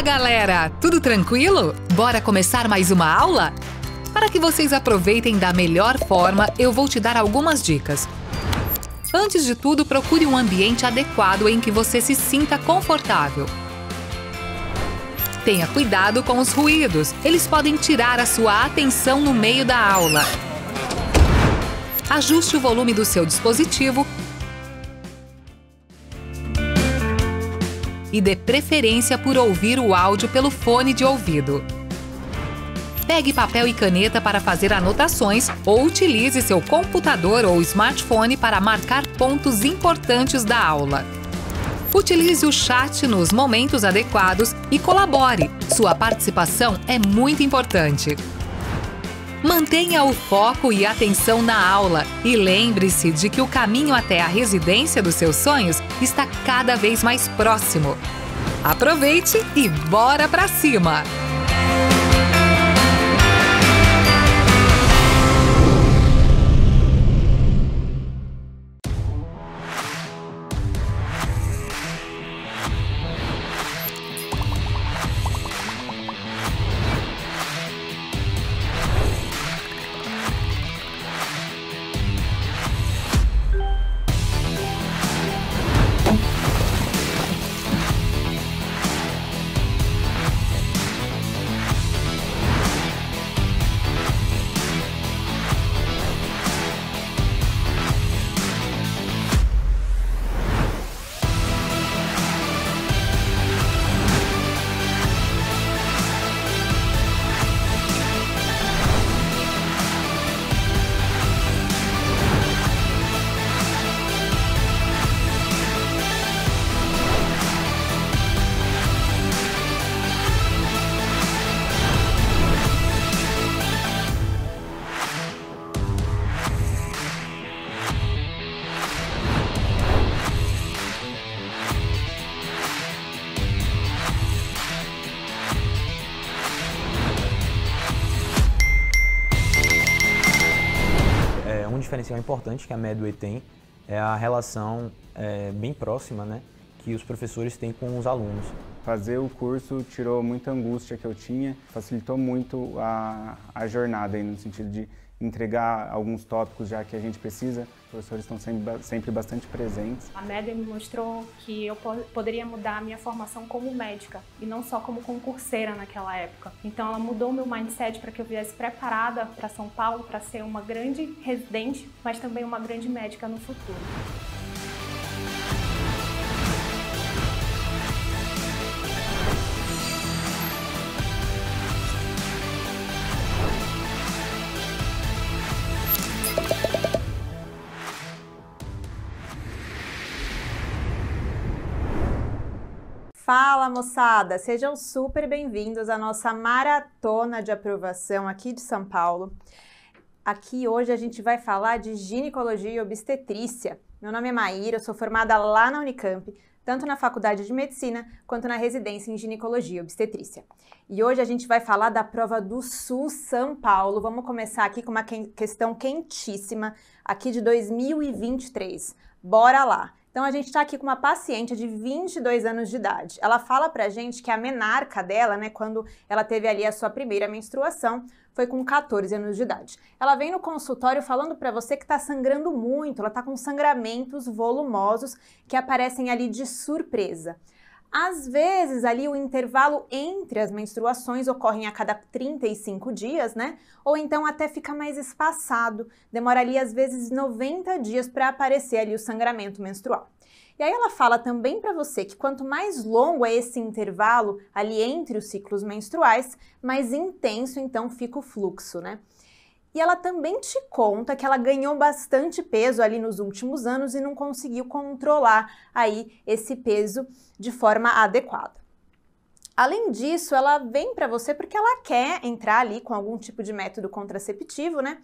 Fala galera, tudo tranquilo? Bora começar mais uma aula? Para que vocês aproveitem da melhor forma, eu vou te dar algumas dicas. Antes de tudo, procure um ambiente adequado em que você se sinta confortável. Tenha cuidado com os ruídos, eles podem tirar a sua atenção no meio da aula. Ajuste o volume do seu dispositivo e dê preferência por ouvir o áudio pelo fone de ouvido. Pegue papel e caneta para fazer anotações ou utilize seu computador ou smartphone para marcar pontos importantes da aula. Utilize o chat nos momentos adequados e colabore. Sua participação é muito importante. Mantenha o foco e atenção na aula e lembre-se de que o caminho até a residência dos seus sonhos está cada vez mais próximo. Aproveite e bora pra cima! importante que a Medway tem é a relação é, bem próxima né, que os professores têm com os alunos. Fazer o curso tirou muita angústia que eu tinha, facilitou muito a, a jornada, aí, no sentido de entregar alguns tópicos já que a gente precisa. Os professores estão sempre, sempre bastante presentes. A média me mostrou que eu poderia mudar a minha formação como médica e não só como concurseira naquela época. Então ela mudou meu mindset para que eu viesse preparada para São Paulo para ser uma grande residente, mas também uma grande médica no futuro. Fala moçada, sejam super bem-vindos à nossa maratona de aprovação aqui de São Paulo. Aqui hoje a gente vai falar de ginecologia e obstetrícia. Meu nome é Maíra, eu sou formada lá na Unicamp, tanto na faculdade de medicina quanto na residência em ginecologia e obstetrícia. E hoje a gente vai falar da prova do Sul São Paulo. Vamos começar aqui com uma questão quentíssima, aqui de 2023. Bora lá! Então a gente está aqui com uma paciente de 22 anos de idade. Ela fala a gente que a menarca dela, né, quando ela teve ali a sua primeira menstruação, foi com 14 anos de idade. Ela vem no consultório falando para você que está sangrando muito, ela está com sangramentos volumosos que aparecem ali de surpresa. Às vezes, ali o intervalo entre as menstruações ocorre a cada 35 dias, né? Ou então até fica mais espaçado, demora ali às vezes 90 dias para aparecer ali o sangramento menstrual. E aí ela fala também para você que quanto mais longo é esse intervalo ali entre os ciclos menstruais, mais intenso então fica o fluxo, né? E ela também te conta que ela ganhou bastante peso ali nos últimos anos e não conseguiu controlar aí esse peso de forma adequada. Além disso, ela vem para você porque ela quer entrar ali com algum tipo de método contraceptivo, né?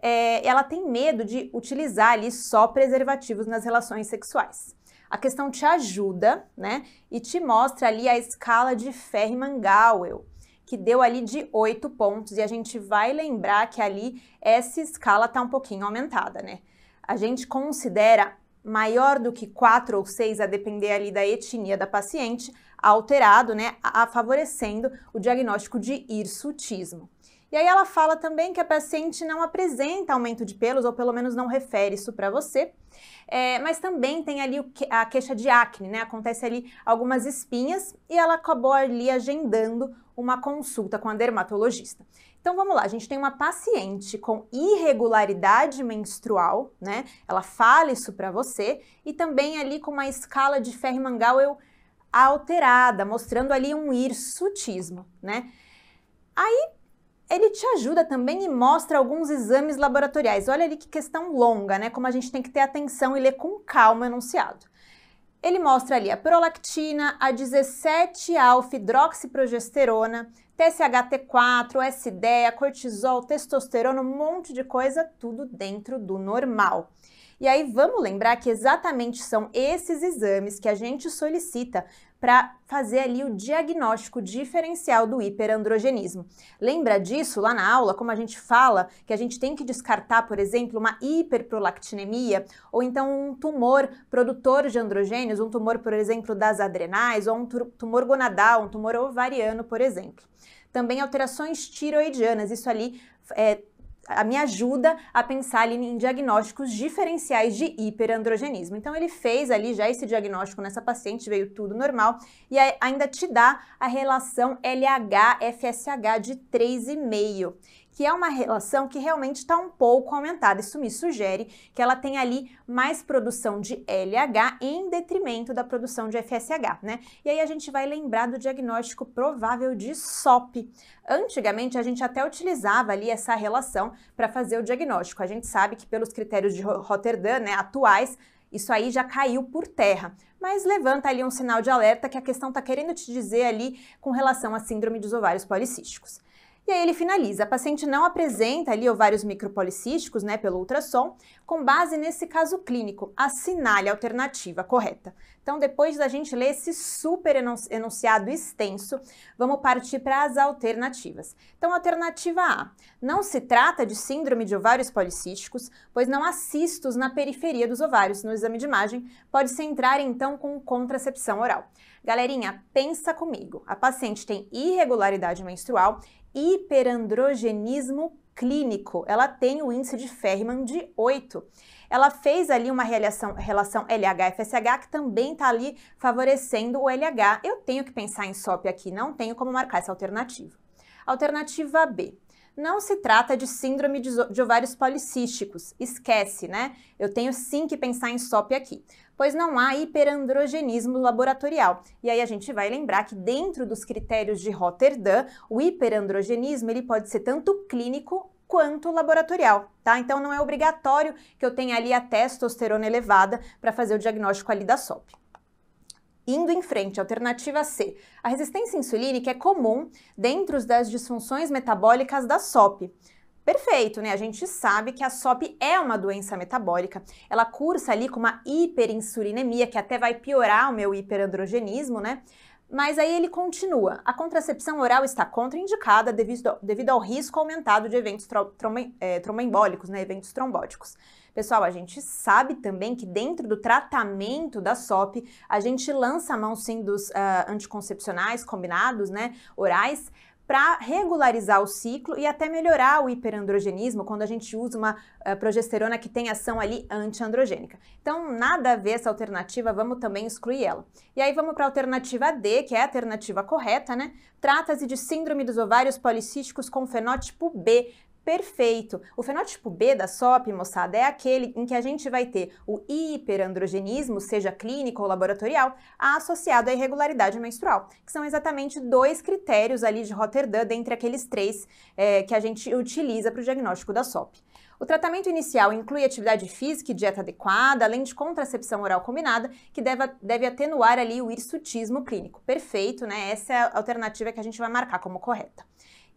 É, ela tem medo de utilizar ali só preservativos nas relações sexuais. A questão te ajuda, né? E te mostra ali a escala de Ferry-Mangael que deu ali de 8 pontos, e a gente vai lembrar que ali essa escala está um pouquinho aumentada, né? A gente considera maior do que 4 ou 6, a depender ali da etnia da paciente, alterado, né, a, favorecendo o diagnóstico de hirsutismo. E aí ela fala também que a paciente não apresenta aumento de pelos, ou pelo menos não refere isso para você é, mas também tem ali que, a queixa de acne, né? Acontece ali algumas espinhas e ela acabou ali agendando uma consulta com a dermatologista. Então vamos lá, a gente tem uma paciente com irregularidade menstrual, né? Ela fala isso para você e também ali com uma escala de e mangal eu alterada, mostrando ali um hirsutismo, né? Aí ele te ajuda também e mostra alguns exames laboratoriais. Olha ali que questão longa, né? Como a gente tem que ter atenção e ler com calma o enunciado. Ele mostra ali a prolactina, a 17-alfa-hidroxiprogesterona, TSH t 4 SDEA, cortisol, testosterona, um monte de coisa, tudo dentro do normal. E aí vamos lembrar que exatamente são esses exames que a gente solicita para fazer ali o diagnóstico diferencial do hiperandrogenismo. Lembra disso lá na aula, como a gente fala que a gente tem que descartar, por exemplo, uma hiperprolactinemia ou então um tumor produtor de androgênios, um tumor, por exemplo, das adrenais ou um tumor gonadal, um tumor ovariano, por exemplo. Também alterações tiroidianas, isso ali é, me ajuda a pensar ali em diagnósticos diferenciais de hiperandrogenismo. Então ele fez ali já esse diagnóstico nessa paciente, veio tudo normal e ainda te dá a relação LH-FSH de 3,5 que é uma relação que realmente está um pouco aumentada. Isso me sugere que ela tem ali mais produção de LH em detrimento da produção de FSH, né? E aí a gente vai lembrar do diagnóstico provável de SOP. Antigamente a gente até utilizava ali essa relação para fazer o diagnóstico. A gente sabe que pelos critérios de Rotterdam, né, atuais, isso aí já caiu por terra, mas levanta ali um sinal de alerta que a questão está querendo te dizer ali com relação à síndrome dos ovários policísticos. E aí ele finaliza: a paciente não apresenta ali ovários micropolicísticos, né, pelo ultrassom, com base nesse caso clínico, assinale a alternativa correta. Então, depois da gente ler esse super enunciado extenso, vamos partir para as alternativas. Então, alternativa A: não se trata de síndrome de ovários policísticos, pois não há cistos na periferia dos ovários. No exame de imagem, pode-se entrar então com contracepção oral. Galerinha, pensa comigo. A paciente tem irregularidade menstrual hiperandrogenismo clínico. Ela tem o índice de Ferriman de 8. Ela fez ali uma relação, relação LH-FSH que também está ali favorecendo o LH. Eu tenho que pensar em SOP aqui, não tenho como marcar essa alternativa. Alternativa B. Não se trata de síndrome de ovários policísticos. Esquece, né? Eu tenho sim que pensar em SOP aqui pois não há hiperandrogenismo laboratorial. E aí a gente vai lembrar que dentro dos critérios de Rotterdam, o hiperandrogenismo ele pode ser tanto clínico quanto laboratorial, tá? Então não é obrigatório que eu tenha ali a testosterona elevada para fazer o diagnóstico ali da SOP. Indo em frente, alternativa C. A resistência insulínica é comum dentro das disfunções metabólicas da SOP. Perfeito, né? A gente sabe que a SOP é uma doença metabólica. Ela cursa ali com uma hiperinsulinemia, que até vai piorar o meu hiperandrogenismo, né? Mas aí ele continua. A contracepção oral está contraindicada devido, devido ao risco aumentado de eventos tro, trombe, é, eh, tromboembólicos, né, eventos trombóticos. Pessoal, a gente sabe também que dentro do tratamento da SOP, a gente lança a mão sim dos uh, anticoncepcionais combinados, né, orais, para regularizar o ciclo e até melhorar o hiperandrogenismo quando a gente usa uma uh, progesterona que tem ação ali antiandrogênica. Então, nada a ver essa alternativa, vamos também excluir ela. E aí vamos para a alternativa D, que é a alternativa correta, né? Trata-se de síndrome dos ovários policísticos com fenótipo B, perfeito. O fenótipo B da SOP, moçada, é aquele em que a gente vai ter o hiperandrogenismo, seja clínico ou laboratorial, associado à irregularidade menstrual, que são exatamente dois critérios ali de Rotterdam, dentre aqueles três é, que a gente utiliza para o diagnóstico da SOP. O tratamento inicial inclui atividade física e dieta adequada, além de contracepção oral combinada, que deve, deve atenuar ali o hirsutismo clínico. Perfeito, né? Essa é a alternativa que a gente vai marcar como correta.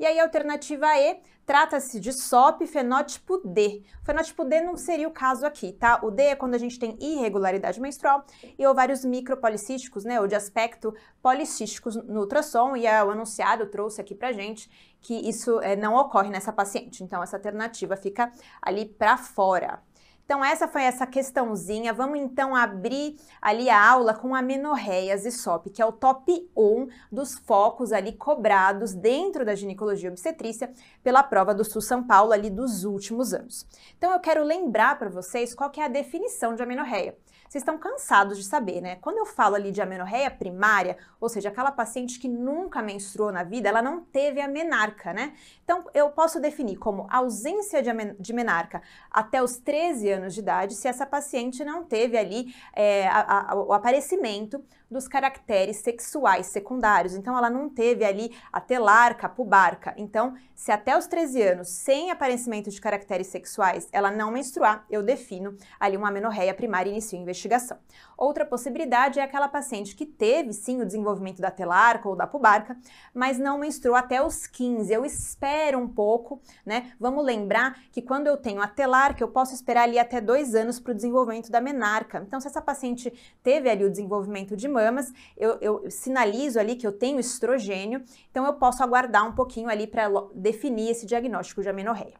E aí a alternativa E trata-se de SOP fenótipo D. O fenótipo D não seria o caso aqui, tá? O D é quando a gente tem irregularidade menstrual e ovários micropolicísticos, né, ou de aspecto policísticos no ultrassom, e o anunciado trouxe aqui pra gente que isso é, não ocorre nessa paciente. Então essa alternativa fica ali para fora. Então, essa foi essa questãozinha. Vamos então abrir ali a aula com amenorreias e SOP, que é o top 1 dos focos ali cobrados dentro da ginecologia obstetrícia pela prova do SUS São Paulo ali dos últimos anos. Então, eu quero lembrar para vocês qual que é a definição de amenorreia. Vocês estão cansados de saber, né? Quando eu falo ali de amenorreia primária, ou seja, aquela paciente que nunca menstruou na vida, ela não teve a menarca, né? Então, eu posso definir como ausência de menarca até os 13 anos de idade, se essa paciente não teve ali é, a, a, o aparecimento dos caracteres sexuais secundários. Então, ela não teve ali a telarca, a pubarca. Então, se até os 13 anos, sem aparecimento de caracteres sexuais, ela não menstruar, eu defino ali uma amenorreia primária e inicio a investigação. Outra possibilidade é aquela paciente que teve, sim, o desenvolvimento da telarca ou da pubarca, mas não menstruou até os 15. Eu espero um pouco, né? Vamos lembrar que quando eu tenho a telarca, eu posso esperar ali até dois anos para o desenvolvimento da menarca. Então, se essa paciente teve ali o desenvolvimento de mãe, mamas, eu, eu sinalizo ali que eu tenho estrogênio, então eu posso aguardar um pouquinho ali para definir esse diagnóstico de amenorreia.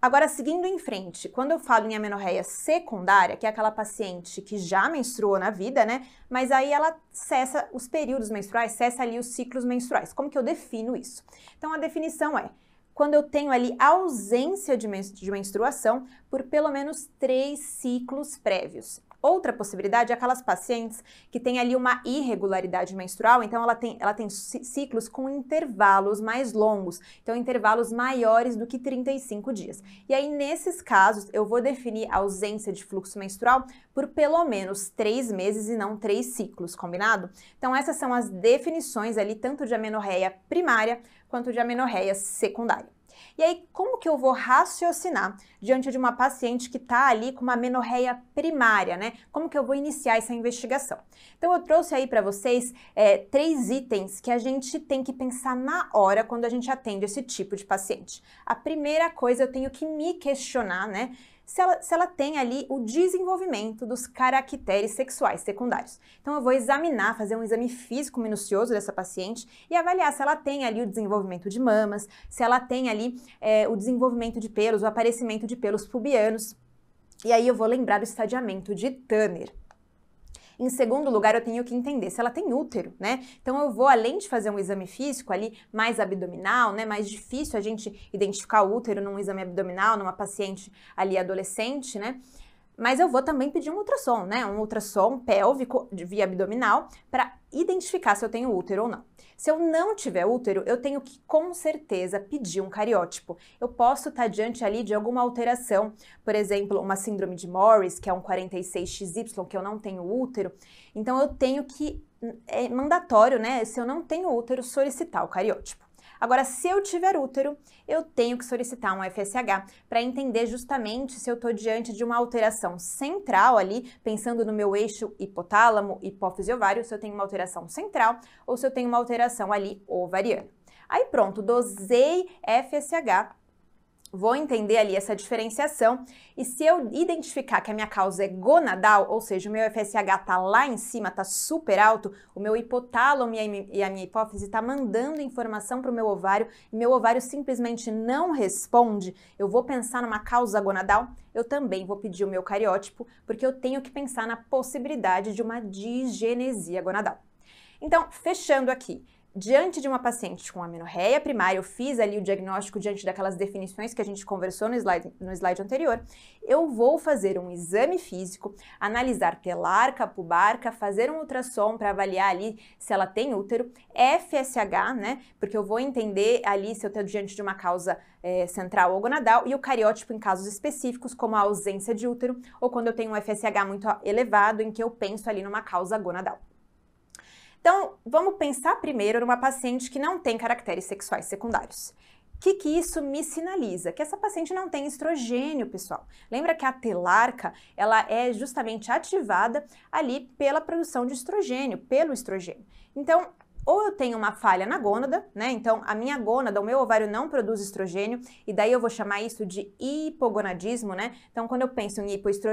Agora, seguindo em frente, quando eu falo em amenorreia secundária, que é aquela paciente que já menstruou na vida, né? Mas aí ela cessa os períodos menstruais, cessa ali os ciclos menstruais. Como que eu defino isso? Então, a definição é quando eu tenho ali ausência de, menstruação por pelo menos três ciclos prévios. Outra possibilidade é aquelas pacientes que têm ali uma irregularidade menstrual, então ela tem, ela tem ciclos com intervalos mais longos, então intervalos maiores do que 35 dias. E aí, nesses casos, eu vou definir a ausência de fluxo menstrual por pelo menos três meses e não três ciclos, combinado? Então, essas são as definições ali, tanto de amenorreia primária quanto de amenorreia secundária. E aí, como que eu vou raciocinar diante de uma paciente que está ali com uma menorreia primária, né? Como que eu vou iniciar essa investigação? Então, eu trouxe aí para vocês é, três itens que a gente tem que pensar na hora quando a gente atende esse tipo de paciente. A primeira coisa, eu tenho que me questionar, né? se ela, se ela tem ali o desenvolvimento dos caracteres sexuais secundários. Então eu vou examinar, fazer um exame físico minucioso dessa paciente e avaliar se ela tem ali o desenvolvimento de mamas, se ela tem ali é, o desenvolvimento de pelos, o aparecimento de pelos pubianos. E aí eu vou lembrar do estadiamento de Tanner. Em segundo lugar, eu tenho que entender se ela tem útero, né? Então eu vou, além de fazer um exame físico ali mais abdominal, né? Mais difícil a gente identificar o útero num exame abdominal, numa paciente ali adolescente, né? mas eu vou também pedir um ultrassom, né? Um ultrassom pélvico de via abdominal para identificar se eu tenho útero ou não. Se eu não tiver útero, eu tenho que com certeza pedir um cariótipo. Eu posso estar diante ali de alguma alteração, por exemplo, uma síndrome de Morris, que é um 46XY, que eu não tenho útero. Então eu tenho que hum, é mandatório, né? Se eu não tenho útero, solicitar o cariótipo. Agora, se eu tiver útero, eu tenho que solicitar um FSH para entender justamente se eu estou diante de uma alteração central ali, pensando no meu eixo hipotálamo, hipófise ovário, se eu tenho uma alteração central ou se eu tenho uma alteração ali ovariana. Aí pronto, dosei FSH Vou entender ali essa diferenciação e se eu identificar que a minha causa é gonadal, ou seja, o meu FSH está lá em cima, está super alto, o meu hipotálamo e a minha hipófise está mandando informação para o meu ovário e meu ovário simplesmente não responde, eu vou pensar numa causa gonadal, eu também vou pedir o meu cariótipo, porque eu tenho que pensar na possibilidade de uma disgenesia gonadal. Então, fechando aqui, Diante de uma paciente com amenorreia primária, eu fiz ali o diagnóstico diante daquelas definições que a gente conversou no slide, no slide anterior. Eu vou fazer um exame físico, analisar telarca, pubarca, fazer um ultrassom para avaliar ali se ela tem útero, FSH, né? Porque eu vou entender ali se eu estou diante de uma causa é, central ou gonadal e o cariótipo em casos específicos, como a ausência de útero ou quando eu tenho um FSH muito elevado, em que eu penso ali numa causa gonadal. Então, vamos pensar primeiro numa paciente que não tem caracteres sexuais secundários. O que, que, isso me sinaliza? Que essa paciente não tem estrogênio, pessoal. Lembra que a telarca, ela é justamente ativada ali pela produção de estrogênio, pelo estrogênio. Então, ou eu tenho uma falha na gônada, né? Então a minha gônada, o meu ovário não produz estrogênio, e daí eu vou chamar isso de hipogonadismo, né? Então quando eu penso em hipoestro...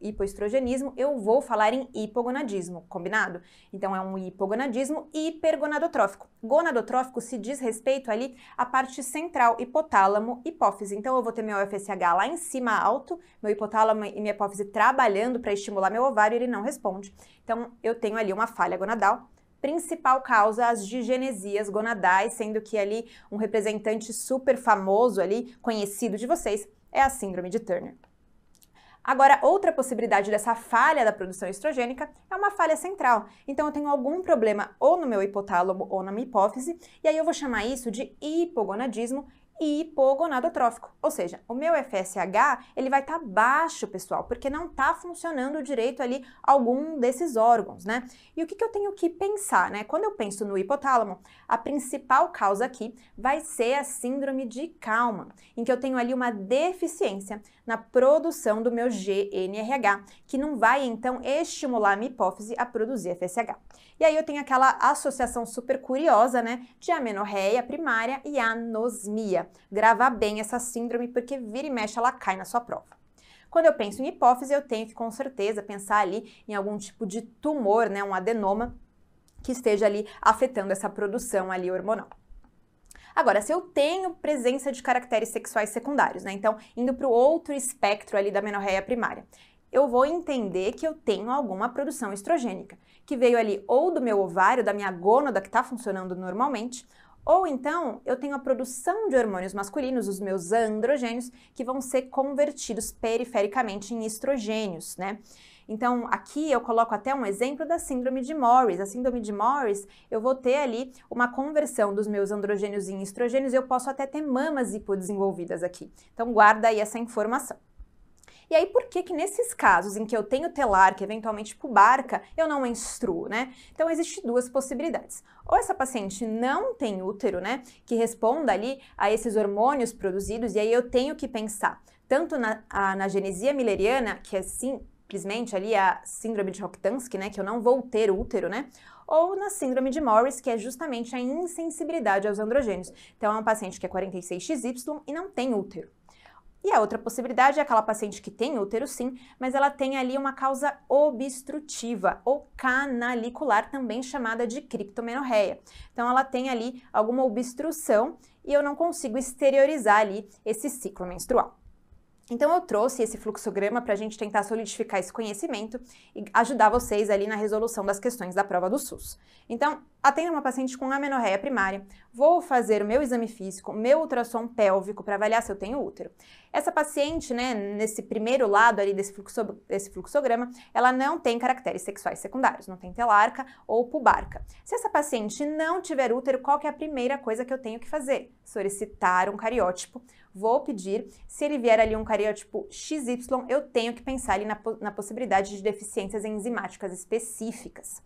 hipoestrogenismo, eu vou falar em hipogonadismo, combinado? Então é um hipogonadismo hipergonadotrófico. Gonadotrófico se diz respeito ali à parte central, hipotálamo, hipófise. Então eu vou ter meu FSH lá em cima alto, meu hipotálamo e minha hipófise trabalhando para estimular meu ovário, ele não responde. Então eu tenho ali uma falha gonadal principal causa as digenesias gonadais, sendo que ali um representante super famoso ali, conhecido de vocês, é a síndrome de Turner. Agora, outra possibilidade dessa falha da produção estrogênica é uma falha central. Então, eu tenho algum problema ou no meu hipotálamo ou na minha hipófise, e aí eu vou chamar isso de hipogonadismo e hipogonadotrófico. Ou seja, o meu FSH ele vai estar tá baixo, pessoal, porque não está funcionando direito ali algum desses órgãos, né? E o que, que eu tenho que pensar, né? Quando eu penso no hipotálamo, a principal causa aqui vai ser a síndrome de Kalman, em que eu tenho ali uma deficiência na produção do meu GNRH, que não vai então estimular a minha hipófise a produzir FSH. E aí eu tenho aquela associação super curiosa, né, de amenorreia primária e anosmia. Gravar bem essa síndrome porque vira e mexe ela cai na sua prova. Quando eu penso em hipófise, eu tenho que com certeza pensar ali em algum tipo de tumor, né, um adenoma que esteja ali afetando essa produção ali hormonal. Agora, se eu tenho presença de caracteres sexuais secundários, né? Então, indo para o outro espectro ali da menorreia primária, eu vou entender que eu tenho alguma produção estrogênica, que veio ali ou do meu ovário, da minha gônada que está funcionando normalmente, ou então, eu tenho a produção de hormônios masculinos, os meus androgênios, que vão ser convertidos perifericamente em estrogênios, né? Então, aqui eu coloco até um exemplo da síndrome de Morris. A síndrome de Morris, eu vou ter ali uma conversão dos meus androgênios em estrogênios e eu posso até ter mamas hipodesenvolvidas aqui. Então, guarda aí essa informação. E aí, por que que nesses casos em que eu tenho telar, que eventualmente pubarca, eu não menstruo, né? Então, existem duas possibilidades. Ou essa paciente não tem útero, né, que responda ali a esses hormônios produzidos, e aí eu tenho que pensar tanto na, a, na genesia mileriana, que é sim, simplesmente ali a síndrome de Rokitansky, né, que eu não vou ter útero, né? Ou na síndrome de Morris, que é justamente a insensibilidade aos androgênios. Então é um paciente que é 46XY e não tem útero. E a outra possibilidade é aquela paciente que tem útero sim, mas ela tem ali uma causa obstrutiva ou canalicular, também chamada de criptomenorreia. Então ela tem ali alguma obstrução e eu não consigo exteriorizar ali esse ciclo menstrual. Então eu trouxe esse fluxograma para a gente tentar solidificar esse conhecimento e ajudar vocês ali na resolução das questões da prova do SUS. Então, Atendo uma paciente com amenorreia primária, vou fazer o meu exame físico, meu ultrassom pélvico para avaliar se eu tenho útero. Essa paciente, né, nesse primeiro lado ali desse, fluxo, desse fluxograma, ela não tem caracteres sexuais secundários, não tem telarca ou pubarca. Se essa paciente não tiver útero, qual é a primeira coisa que eu tenho que fazer? Solicitar um cariótipo. Vou pedir, se ele vier ali um cariótipo XY, eu tenho que pensar ali na, na possibilidade de deficiências enzimáticas específicas.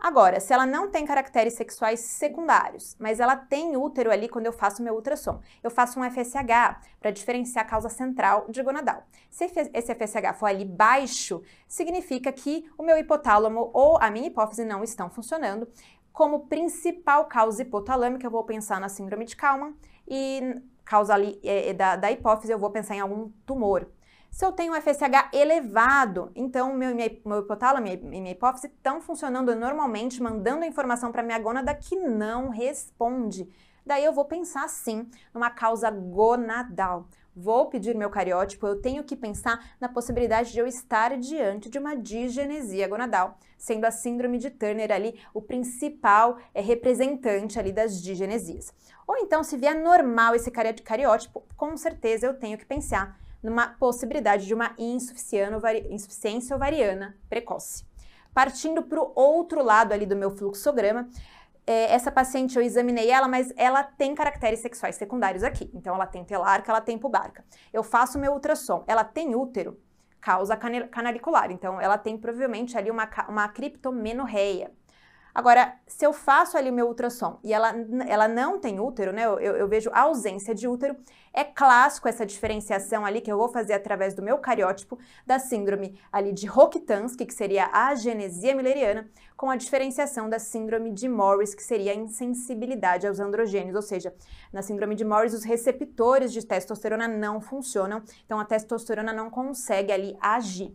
Agora, se ela não tem caracteres sexuais secundários, mas ela tem útero ali quando eu faço meu ultrassom, eu faço um FSH para diferenciar a causa central de gonadal. Se esse FSH for ali baixo, significa que o meu hipotálamo ou a minha hipófise não estão funcionando. Como principal causa hipotalâmica, eu vou pensar na síndrome de Kalman e causa ali é, é da, da hipófise, eu vou pensar em algum tumor, se eu tenho um FSH elevado, então meu, meu hipotálamo e minha, minha hipófise estão funcionando normalmente, mandando informação para minha gônada que não responde. Daí eu vou pensar sim numa causa gonadal. Vou pedir meu cariótipo, eu tenho que pensar na possibilidade de eu estar diante de uma digenesia gonadal, sendo a síndrome de Turner ali o principal é, representante ali das digenesias. Ou então, se vier normal esse cariótipo, com certeza eu tenho que pensar numa possibilidade de uma insuficiência ovariana precoce. Partindo para o outro lado ali do meu fluxograma, é, essa paciente eu examinei ela, mas ela tem caracteres sexuais secundários aqui. Então ela tem telarca, ela tem pubarca. Eu faço meu ultrassom, ela tem útero, causa canalicular. Então ela tem provavelmente ali uma, uma criptomenorreia. Agora, se eu faço ali meu ultrassom e ela, ela não tem útero, né? Eu, eu vejo ausência de útero, é clássico essa diferenciação ali que eu vou fazer através do meu cariótipo da síndrome ali de Rokitansky, que seria a agenesia mileriana, com a diferenciação da síndrome de Morris, que seria a insensibilidade aos androgênios, ou seja, na síndrome de Morris os receptores de testosterona não funcionam, então a testosterona não consegue ali agir.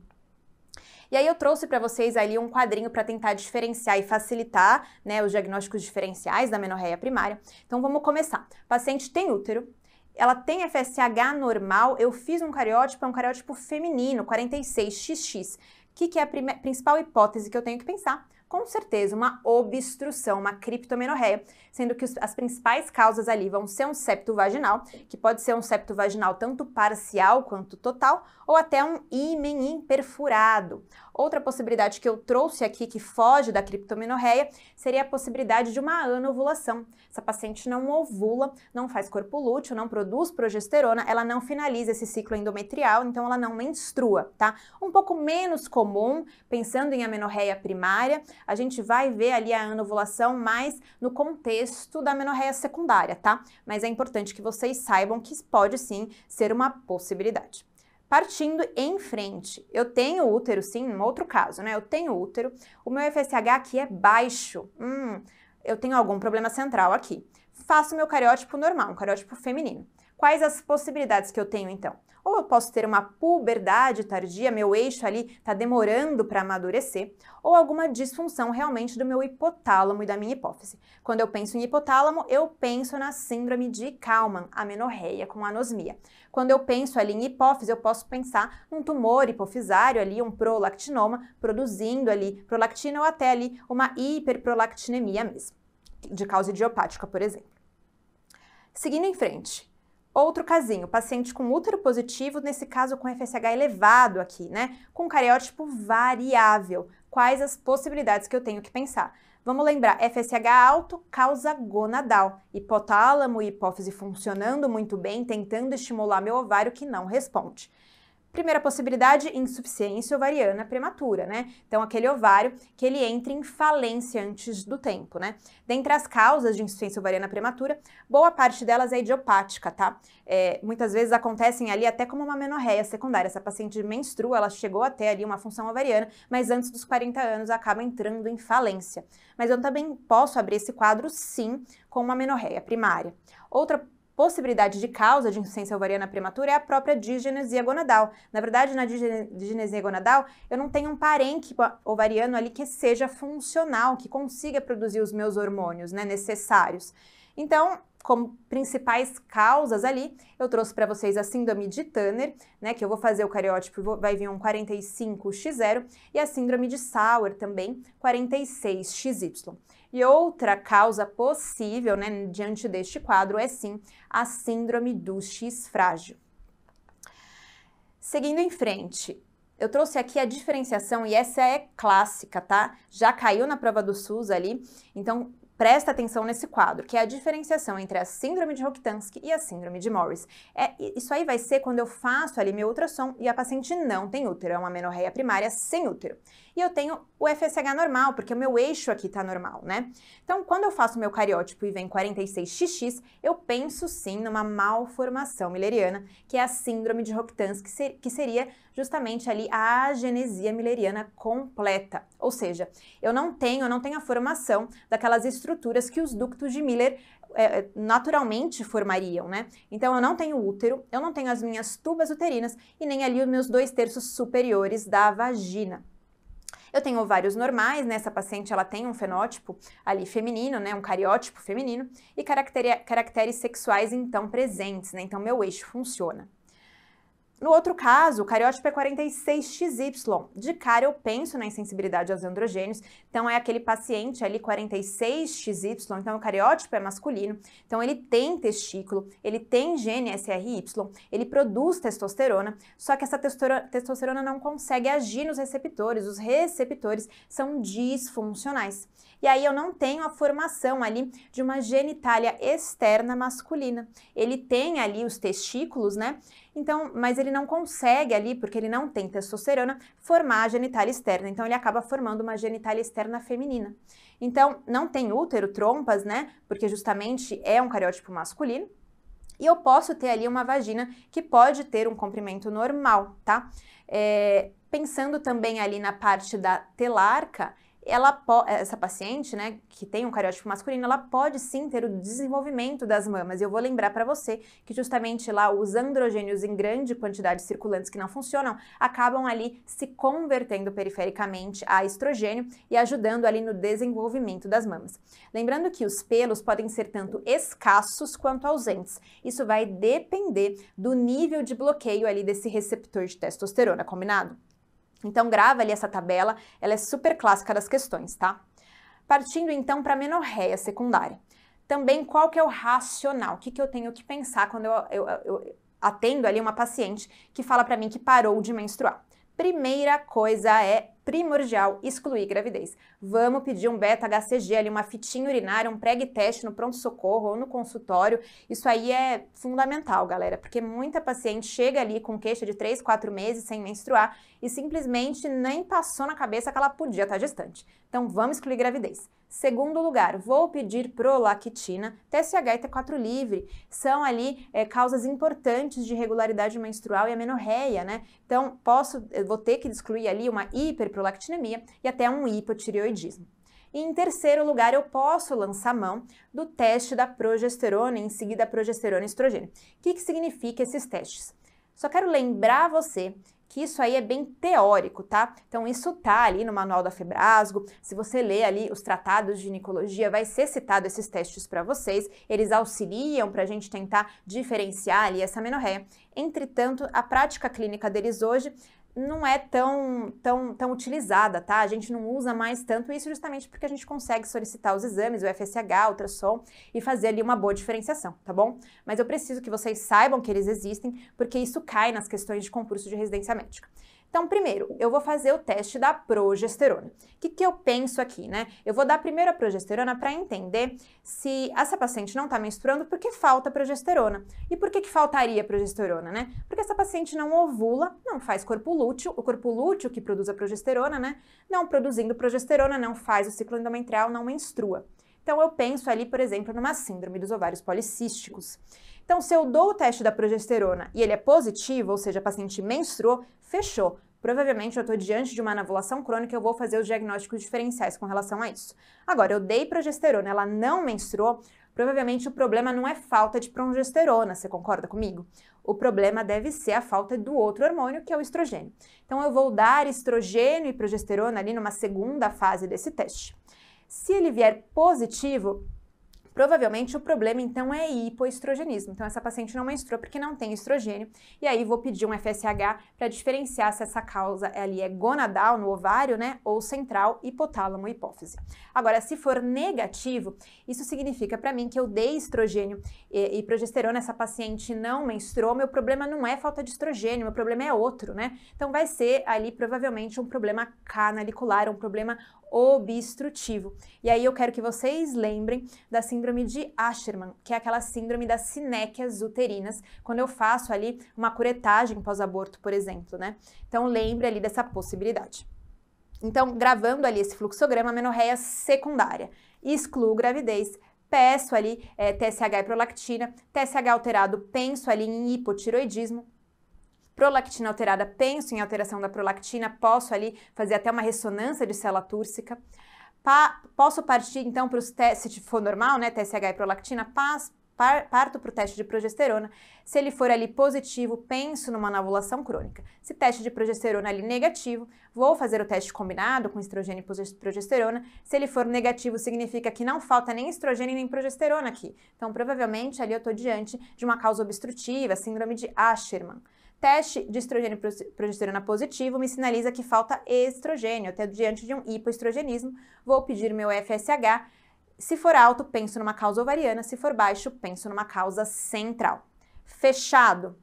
E aí eu trouxe para vocês ali um quadrinho para tentar diferenciar e facilitar né, os diagnósticos diferenciais da menorreia primária. Então vamos começar. O paciente tem útero, ela tem FSH normal, eu fiz um cariótipo, é um cariótipo feminino, 46XX. O que, que é a principal hipótese que eu tenho que pensar? com certeza uma obstrução, uma criptomenorreia, sendo que as principais causas ali vão ser um septo vaginal, que pode ser um septo vaginal tanto parcial quanto total, ou até um ímen imperfurado. Outra possibilidade que eu trouxe aqui que foge da criptomenorreia seria a possibilidade de uma anovulação. Essa paciente não ovula, não faz corpo lúteo, não produz progesterona, ela não finaliza esse ciclo endometrial, então ela não menstrua, tá? Um pouco menos comum, pensando em amenorreia primária, a gente vai ver ali a anovulação mais no contexto da menorreia secundária, tá? Mas é importante que vocês saibam que pode sim ser uma possibilidade. Partindo em frente, eu tenho útero, sim, um outro caso, né? Eu tenho útero, o meu FSH aqui é baixo, hum, eu tenho algum problema central aqui. Faço meu cariótipo normal, um cariótipo feminino. Quais as possibilidades que eu tenho então? ou eu posso ter uma puberdade tardia, meu eixo ali está demorando para amadurecer, ou alguma disfunção realmente do meu hipotálamo e da minha hipófise. Quando eu penso em hipotálamo, eu penso na síndrome de Kalman, amenorreia com anosmia. Quando eu penso ali em hipófise, eu posso pensar num tumor hipofisário ali, um prolactinoma, produzindo ali prolactina ou até ali uma hiperprolactinemia mesmo, de causa idiopática, por exemplo. Seguindo em frente, Outro casinho, paciente com útero positivo, nesse caso com FSH elevado aqui, né? Com cariótipo variável. Quais as possibilidades que eu tenho que pensar? Vamos lembrar, FSH alto causa gonadal, hipotálamo e hipófise funcionando muito bem, tentando estimular meu ovário que não responde. Primeira possibilidade, insuficiência ovariana prematura, né? Então, aquele ovário que ele entra em falência antes do tempo, né? Dentre as causas de insuficiência ovariana prematura, boa parte delas é idiopática, tá? É, muitas vezes acontecem ali até como uma menorreia secundária. Essa paciente menstrua, ela chegou até ali uma função ovariana, mas antes dos 40 anos acaba entrando em falência. Mas eu também posso abrir esse quadro, sim, com uma menorreia primária. Outra possibilidade de causa de insuficiência ovariana prematura é a própria disgenesia gonadal. Na verdade, na disgenesia gonadal, eu não tenho um parênquima ovariano ali que seja funcional, que consiga produzir os meus hormônios né, necessários. Então, como principais causas ali, eu trouxe para vocês a síndrome de Tanner, né, que eu vou fazer o cariótipo, vai vir um 45X0, e a síndrome de Sauer também, 46XY. E outra causa possível, né, diante deste quadro, é sim a síndrome do X frágil. Seguindo em frente, eu trouxe aqui a diferenciação e essa é clássica, tá? Já caiu na prova do SUS ali, então presta atenção nesse quadro, que é a diferenciação entre a síndrome de Rokitansky e a síndrome de Morris. É, isso aí vai ser quando eu faço ali meu ultrassom e a paciente não tem útero, é uma menorreia primária sem útero e eu tenho o FSH normal, porque o meu eixo aqui está normal, né? Então, quando eu faço meu cariótipo e vem 46XX, eu penso sim numa malformação mileriana, que é a síndrome de Roctans, que, ser, que seria justamente ali a agenesia mileriana completa. Ou seja, eu não tenho, eu não tenho a formação daquelas estruturas que os ductos de Miller é, é, naturalmente formariam, né? Então eu não tenho útero, eu não tenho as minhas tubas uterinas e nem ali os meus dois terços superiores da vagina. Eu tenho ovários normais, né? Essa paciente ela tem um fenótipo ali feminino, né? Um cariótipo feminino e caracteres sexuais então presentes, né? Então meu eixo funciona. No outro caso, o cariótipo é 46XY. De cara, eu penso na insensibilidade aos androgênios. Então, é aquele paciente ali 46XY. Então, o cariótipo é masculino. Então, ele tem testículo, ele tem gene SRY, ele produz testosterona. Só que essa testosterona não consegue agir nos receptores. Os receptores são disfuncionais. E aí, eu não tenho a formação ali de uma genitália externa masculina. Ele tem ali os testículos, né? Então, mas ele não consegue ali, porque ele não tem testosterona, formar a genitália externa. Então, ele acaba formando uma genitália externa feminina. Então, não tem útero, trompas, né? Porque justamente é um cariótipo masculino. E eu posso ter ali uma vagina que pode ter um comprimento normal, tá? É, pensando também ali na parte da telarca, ela essa paciente, né, que tem um cariótipo masculino, ela pode sim ter o desenvolvimento das mamas. E eu vou lembrar para você que justamente lá os androgênios em grande quantidade circulantes que não funcionam acabam ali se convertendo perifericamente a estrogênio e ajudando ali no desenvolvimento das mamas. Lembrando que os pelos podem ser tanto escassos quanto ausentes. Isso vai depender do nível de bloqueio ali desse receptor de testosterona, combinado? Então grava ali essa tabela, ela é super clássica das questões, tá? Partindo então para a menorréia secundária. Também qual que é o racional? O que, que eu tenho que pensar quando eu, eu, eu atendo ali uma paciente que fala para mim que parou de menstruar? primeira coisa é primordial excluir gravidez. Vamos pedir um beta-HCG ali, uma fitinha urinária, um preg-teste no pronto-socorro ou no consultório. Isso aí é fundamental, galera, porque muita paciente chega ali com queixa de 3, 4 meses sem menstruar e simplesmente nem passou na cabeça que ela podia estar distante. Então, vamos excluir gravidez. Segundo lugar, vou pedir prolactina, TSH e T4 livre, são ali é, causas importantes de irregularidade menstrual e amenorreia, né? Então, posso, eh, vou ter que excluir ali uma hiperprolactinemia e até um hipotireoidismo. E em terceiro lugar, eu posso lançar mão do teste da progesterona, em seguida progesterona e estrogênio. O que, que significa esses testes? Só quero lembrar você que isso aí é bem teórico, tá? Então isso tá ali no manual da Febrasgo. Se você ler ali os tratados de ginecologia, vai ser citado esses testes para vocês. Eles auxiliam para a gente tentar diferenciar ali essa menorréia. Entretanto, a prática clínica deles hoje não é tão, tão, tão utilizada, tá? A gente não usa mais tanto isso justamente porque a gente consegue solicitar os exames, o FSH, ultrassom e fazer ali uma boa diferenciação, tá bom? Mas eu preciso que vocês saibam que eles existem, porque isso cai nas questões de concurso de residência médica. Então, primeiro, eu vou fazer o teste da progesterona. O que, que eu penso aqui, né? Eu vou dar primeiro a progesterona para entender se essa paciente não está menstruando porque falta progesterona. E por que, que faltaria progesterona, né? Porque essa paciente não ovula, não faz corpo lúteo, o corpo lúteo que produz a progesterona, né? Não produzindo progesterona, não faz o ciclo endometrial, não menstrua. Então, eu penso ali, por exemplo, numa síndrome dos ovários policísticos. Então, se eu dou o teste da progesterona e ele é positivo, ou seja, a paciente menstruou, fechou. Provavelmente eu estou diante de uma anovulação crônica, eu vou fazer os diagnósticos diferenciais com relação a isso. Agora, eu dei progesterona, ela não menstruou, provavelmente o problema não é falta de progesterona, você concorda comigo? O problema deve ser a falta do outro hormônio, que é o estrogênio. Então eu vou dar estrogênio e progesterona ali numa segunda fase desse teste. Se ele vier positivo, Provavelmente o problema então é hipoestrogenismo. Então essa paciente não menstruou porque não tem estrogênio e aí vou pedir um FSH para diferenciar se essa causa é ali é gonadal no ovário, né, ou central, hipotálamo, hipófise. Agora, se for negativo, isso significa para mim que eu dei estrogênio e, e progesterona, essa paciente não menstruou, meu problema não é falta de estrogênio, meu problema é outro, né? Então vai ser ali provavelmente um problema canalicular, um problema obstrutivo. E aí eu quero que vocês lembrem da síndrome síndrome de Asherman, que é aquela síndrome das sinéquias uterinas, quando eu faço ali uma curetagem pós-aborto, por exemplo, né? Então lembre ali dessa possibilidade. Então, gravando ali esse fluxograma, menorreia secundária, excluo gravidez, peço ali é, eh, TSH e prolactina, TSH alterado, penso ali em hipotiroidismo, prolactina alterada, penso em alteração da prolactina, posso ali fazer até uma ressonância de célula túrcica. Pa posso partir então para os testes, se for normal, né? TSH e prolactina, pas par parto para o teste de progesterona. Se ele for ali positivo, penso numa anovulação crônica. Se teste de progesterona ali negativo, vou fazer o teste combinado com estrogênio e progesterona. Se ele for negativo, significa que não falta nem estrogênio nem progesterona aqui. Então, provavelmente ali eu estou diante de uma causa obstrutiva, síndrome de Asherman. Teste de estrogênio e progesterona positivo me sinaliza que falta estrogênio. Até diante de um hipoestrogenismo, vou pedir meu FSH. Se for alto, penso numa causa ovariana. Se for baixo, penso numa causa central. Fechado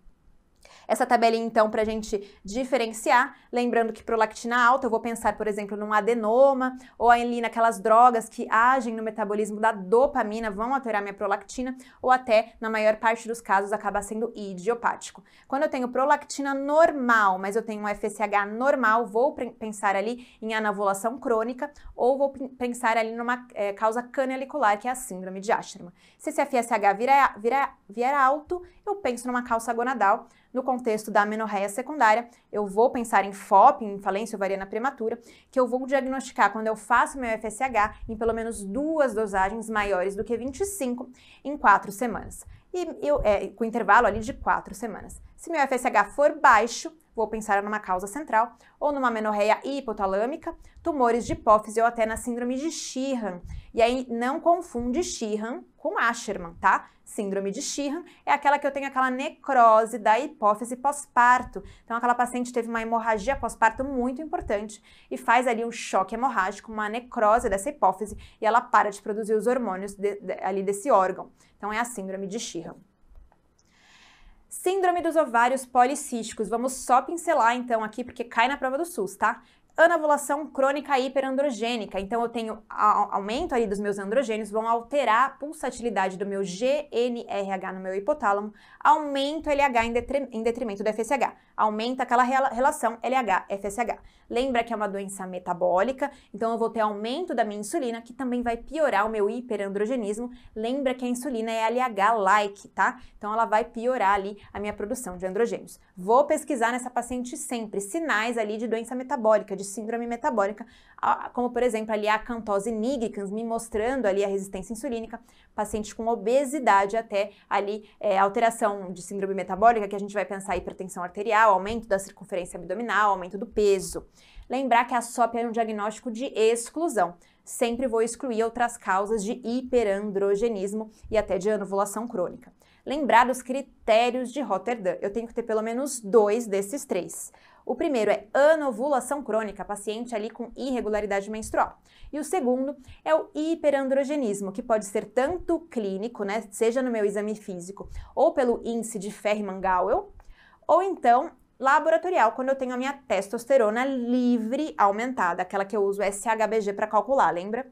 essa tabelinha então para a gente diferenciar, lembrando que prolactina alta eu vou pensar, por exemplo, num adenoma ou ali naquelas drogas que agem no metabolismo da dopamina vão alterar minha prolactina ou até, na maior parte dos casos, acaba sendo idiopático. Quando eu tenho prolactina normal, mas eu tenho um FSH normal, vou pensar ali em anovulação crônica ou vou pensar ali numa é, causa canalicular, que é a síndrome de Asherman. Se esse FSH virar, virar, vier alto, eu penso numa calça gonadal, no contexto da amenorreia secundária, eu vou pensar em FOP, em falência ovariana prematura, que eu vou diagnosticar quando eu faço meu FSH em pelo menos duas dosagens maiores do que 25 em quatro semanas. E eu, é, com intervalo ali de quatro semanas. Se meu FSH for baixo, vou pensar numa causa central, ou numa menorreia hipotalâmica, tumores de hipófise ou até na síndrome de Sheehan. E aí não confunde Sheehan com Asherman, tá? Síndrome de Sheehan é aquela que eu tenho aquela necrose da hipófise pós-parto. Então aquela paciente teve uma hemorragia pós-parto muito importante e faz ali um choque hemorrágico, uma necrose dessa hipófise e ela para de produzir os hormônios de, de, ali desse órgão. Então é a síndrome de Sheehan. Síndrome dos ovários policísticos. Vamos só pincelar então aqui, porque cai na prova do SUS, tá? anovulação crônica hiperandrogênica. Então, eu tenho aumento ali dos meus androgênios, vão alterar a pulsatilidade do meu GNRH no meu hipotálamo, aumento LH em, em detrimento do FSH, aumenta aquela rela relação LH-FSH. Lembra que é uma doença metabólica, então eu vou ter aumento da minha insulina, que também vai piorar o meu hiperandrogenismo. Lembra que a insulina é LH-like, tá? Então, ela vai piorar ali a minha produção de androgênios. Vou pesquisar nessa paciente sempre sinais ali de doença metabólica, de de síndrome metabólica, como por exemplo ali a acantose nigricans, me mostrando ali a resistência insulínica, paciente com obesidade até ali é, alteração de síndrome metabólica, que a gente vai pensar hipertensão arterial, aumento da circunferência abdominal, aumento do peso. Lembrar que a SOP é um diagnóstico de exclusão. Sempre vou excluir outras causas de hiperandrogenismo e até de anovulação crônica. Lembrar dos critérios de Rotterdam. Eu tenho que ter pelo menos dois desses três. O primeiro é anovulação crônica, paciente ali com irregularidade menstrual. E o segundo é o hiperandrogenismo, que pode ser tanto clínico, né, seja no meu exame físico, ou pelo índice de ferriman mangowell ou então laboratorial, quando eu tenho a minha testosterona livre aumentada, aquela que eu uso SHBG para calcular, lembra?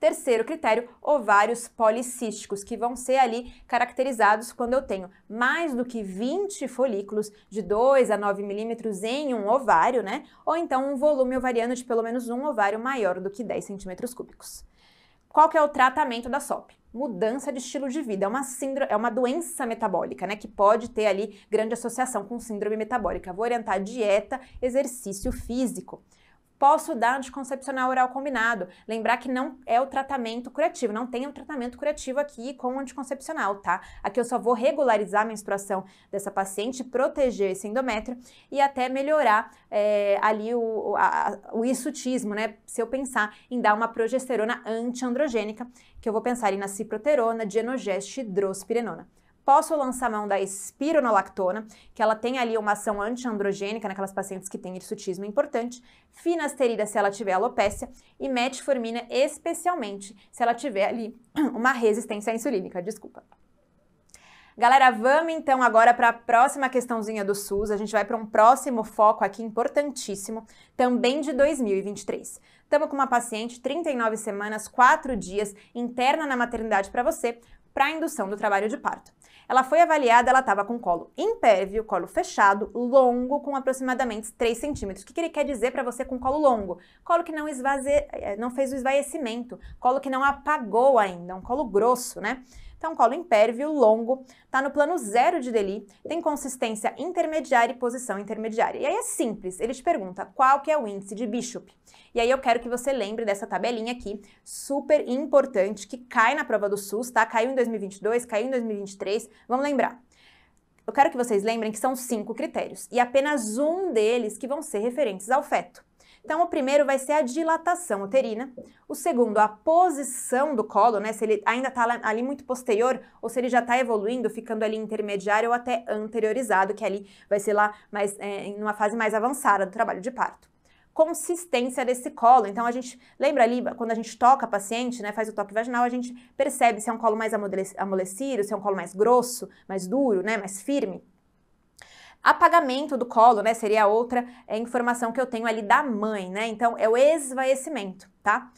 Terceiro critério, ovários policísticos, que vão ser ali caracterizados quando eu tenho mais do que 20 folículos de 2 a 9 milímetros em um ovário, né? Ou então um volume ovariano de pelo menos um ovário maior do que 10 centímetros cúbicos. Qual que é o tratamento da SOP? Mudança de estilo de vida, é uma síndrome, é uma doença metabólica, né, que pode ter ali grande associação com síndrome metabólica. Vou orientar dieta, exercício físico. Posso dar anticoncepcional oral combinado. Lembrar que não é o tratamento curativo, não tem um tratamento curativo aqui com anticoncepcional, tá? Aqui eu só vou regularizar a menstruação dessa paciente, proteger esse endométrio e até melhorar é, ali o, a, o né? Se eu pensar em dar uma progesterona antiandrogênica, que eu vou pensar em na ciproterona, dienogeste, hidrospirenona posso lançar mão da espironolactona, que ela tem ali uma ação antiandrogênica naquelas né, pacientes que têm hirsutismo importante, finasterida se ela tiver alopécia e metformina especialmente se ela tiver ali uma resistência insulínica, desculpa. Galera, vamos então agora para a próxima questãozinha do SUS. A gente vai para um próximo foco aqui importantíssimo, também de 2023. Estamos com uma paciente, 39 semanas, 4 dias, interna na maternidade para você, para indução do trabalho de parto. Ela foi avaliada, ela estava com colo impérvio, colo fechado, longo, com aproximadamente 3 centímetros. O que, que ele quer dizer para você com colo longo? Colo que não, esvaze... Eh, não fez o esvaiecimento, colo que não apagou ainda, é um colo grosso, né? Então, colo impérvio, longo, está no plano zero de Deli, tem consistência intermediária e posição intermediária. E aí é simples, ele te pergunta qual que é o índice de Bishop. E aí eu quero que você lembre dessa tabelinha aqui, super importante, que cai na prova do SUS, tá? Caiu em 2022, caiu em 2023, vamos lembrar. Eu quero que vocês lembrem que são cinco critérios e apenas um deles que vão ser referentes ao feto. Então, o primeiro vai ser a dilatação uterina, o segundo, a posição do colo, né? Se ele ainda está ali muito posterior ou se ele já está evoluindo, ficando ali intermediário ou até anteriorizado, que ali vai ser lá mais, é, em uma fase mais avançada do trabalho de parto consistência desse colo. Então a gente lembra ali quando a gente toca a paciente, né, faz o toque vaginal, a gente percebe se é um colo mais amolecido, se é um colo mais grosso, mais duro, né, mais firme. Apagamento do colo, né, seria outra é, informação que eu tenho ali da mãe, né? Então, é o esvaecimento, tá?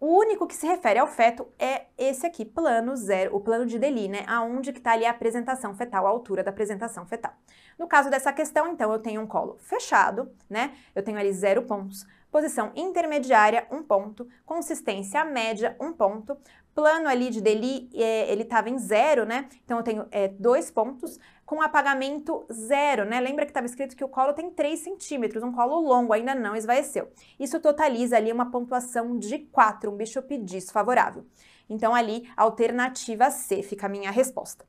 O único que se refere ao feto é esse aqui, plano zero, o plano de Deli, né? Aonde que tá ali a apresentação fetal, a altura da apresentação fetal. No caso dessa questão, então, eu tenho um colo fechado, né? Eu tenho ali zero pontos. Posição intermediária, um ponto. Consistência média, um ponto. Plano ali de Deli, é, ele estava em zero, né? Então, eu tenho é, dois pontos com apagamento zero, né? Lembra que estava escrito que o colo tem 3 centímetros, um colo longo, ainda não esvaeceu. Isso totaliza ali uma pontuação de 4, um bishop desfavorável. Então ali, alternativa C fica a minha resposta.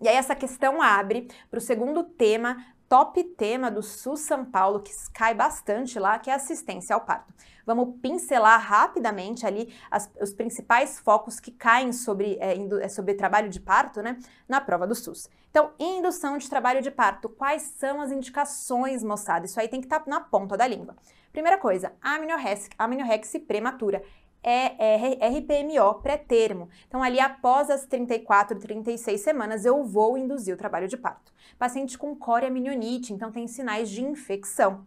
E aí essa questão abre para o segundo tema top tema do SUS São Paulo, que cai bastante lá, que é assistência ao parto. Vamos pincelar rapidamente ali as, os principais focos que caem sobre, é, é sobre trabalho de parto, né, na prova do SUS. Então, indução de trabalho de parto, quais são as indicações, moçada? Isso aí tem que estar tá na ponta da língua. Primeira coisa, amniorrex, prematura é, é RPMO é pré-termo. Então, ali após as 34, 36 semanas, eu vou induzir o trabalho de parto. Paciente com córea minionite, então tem sinais de infecção.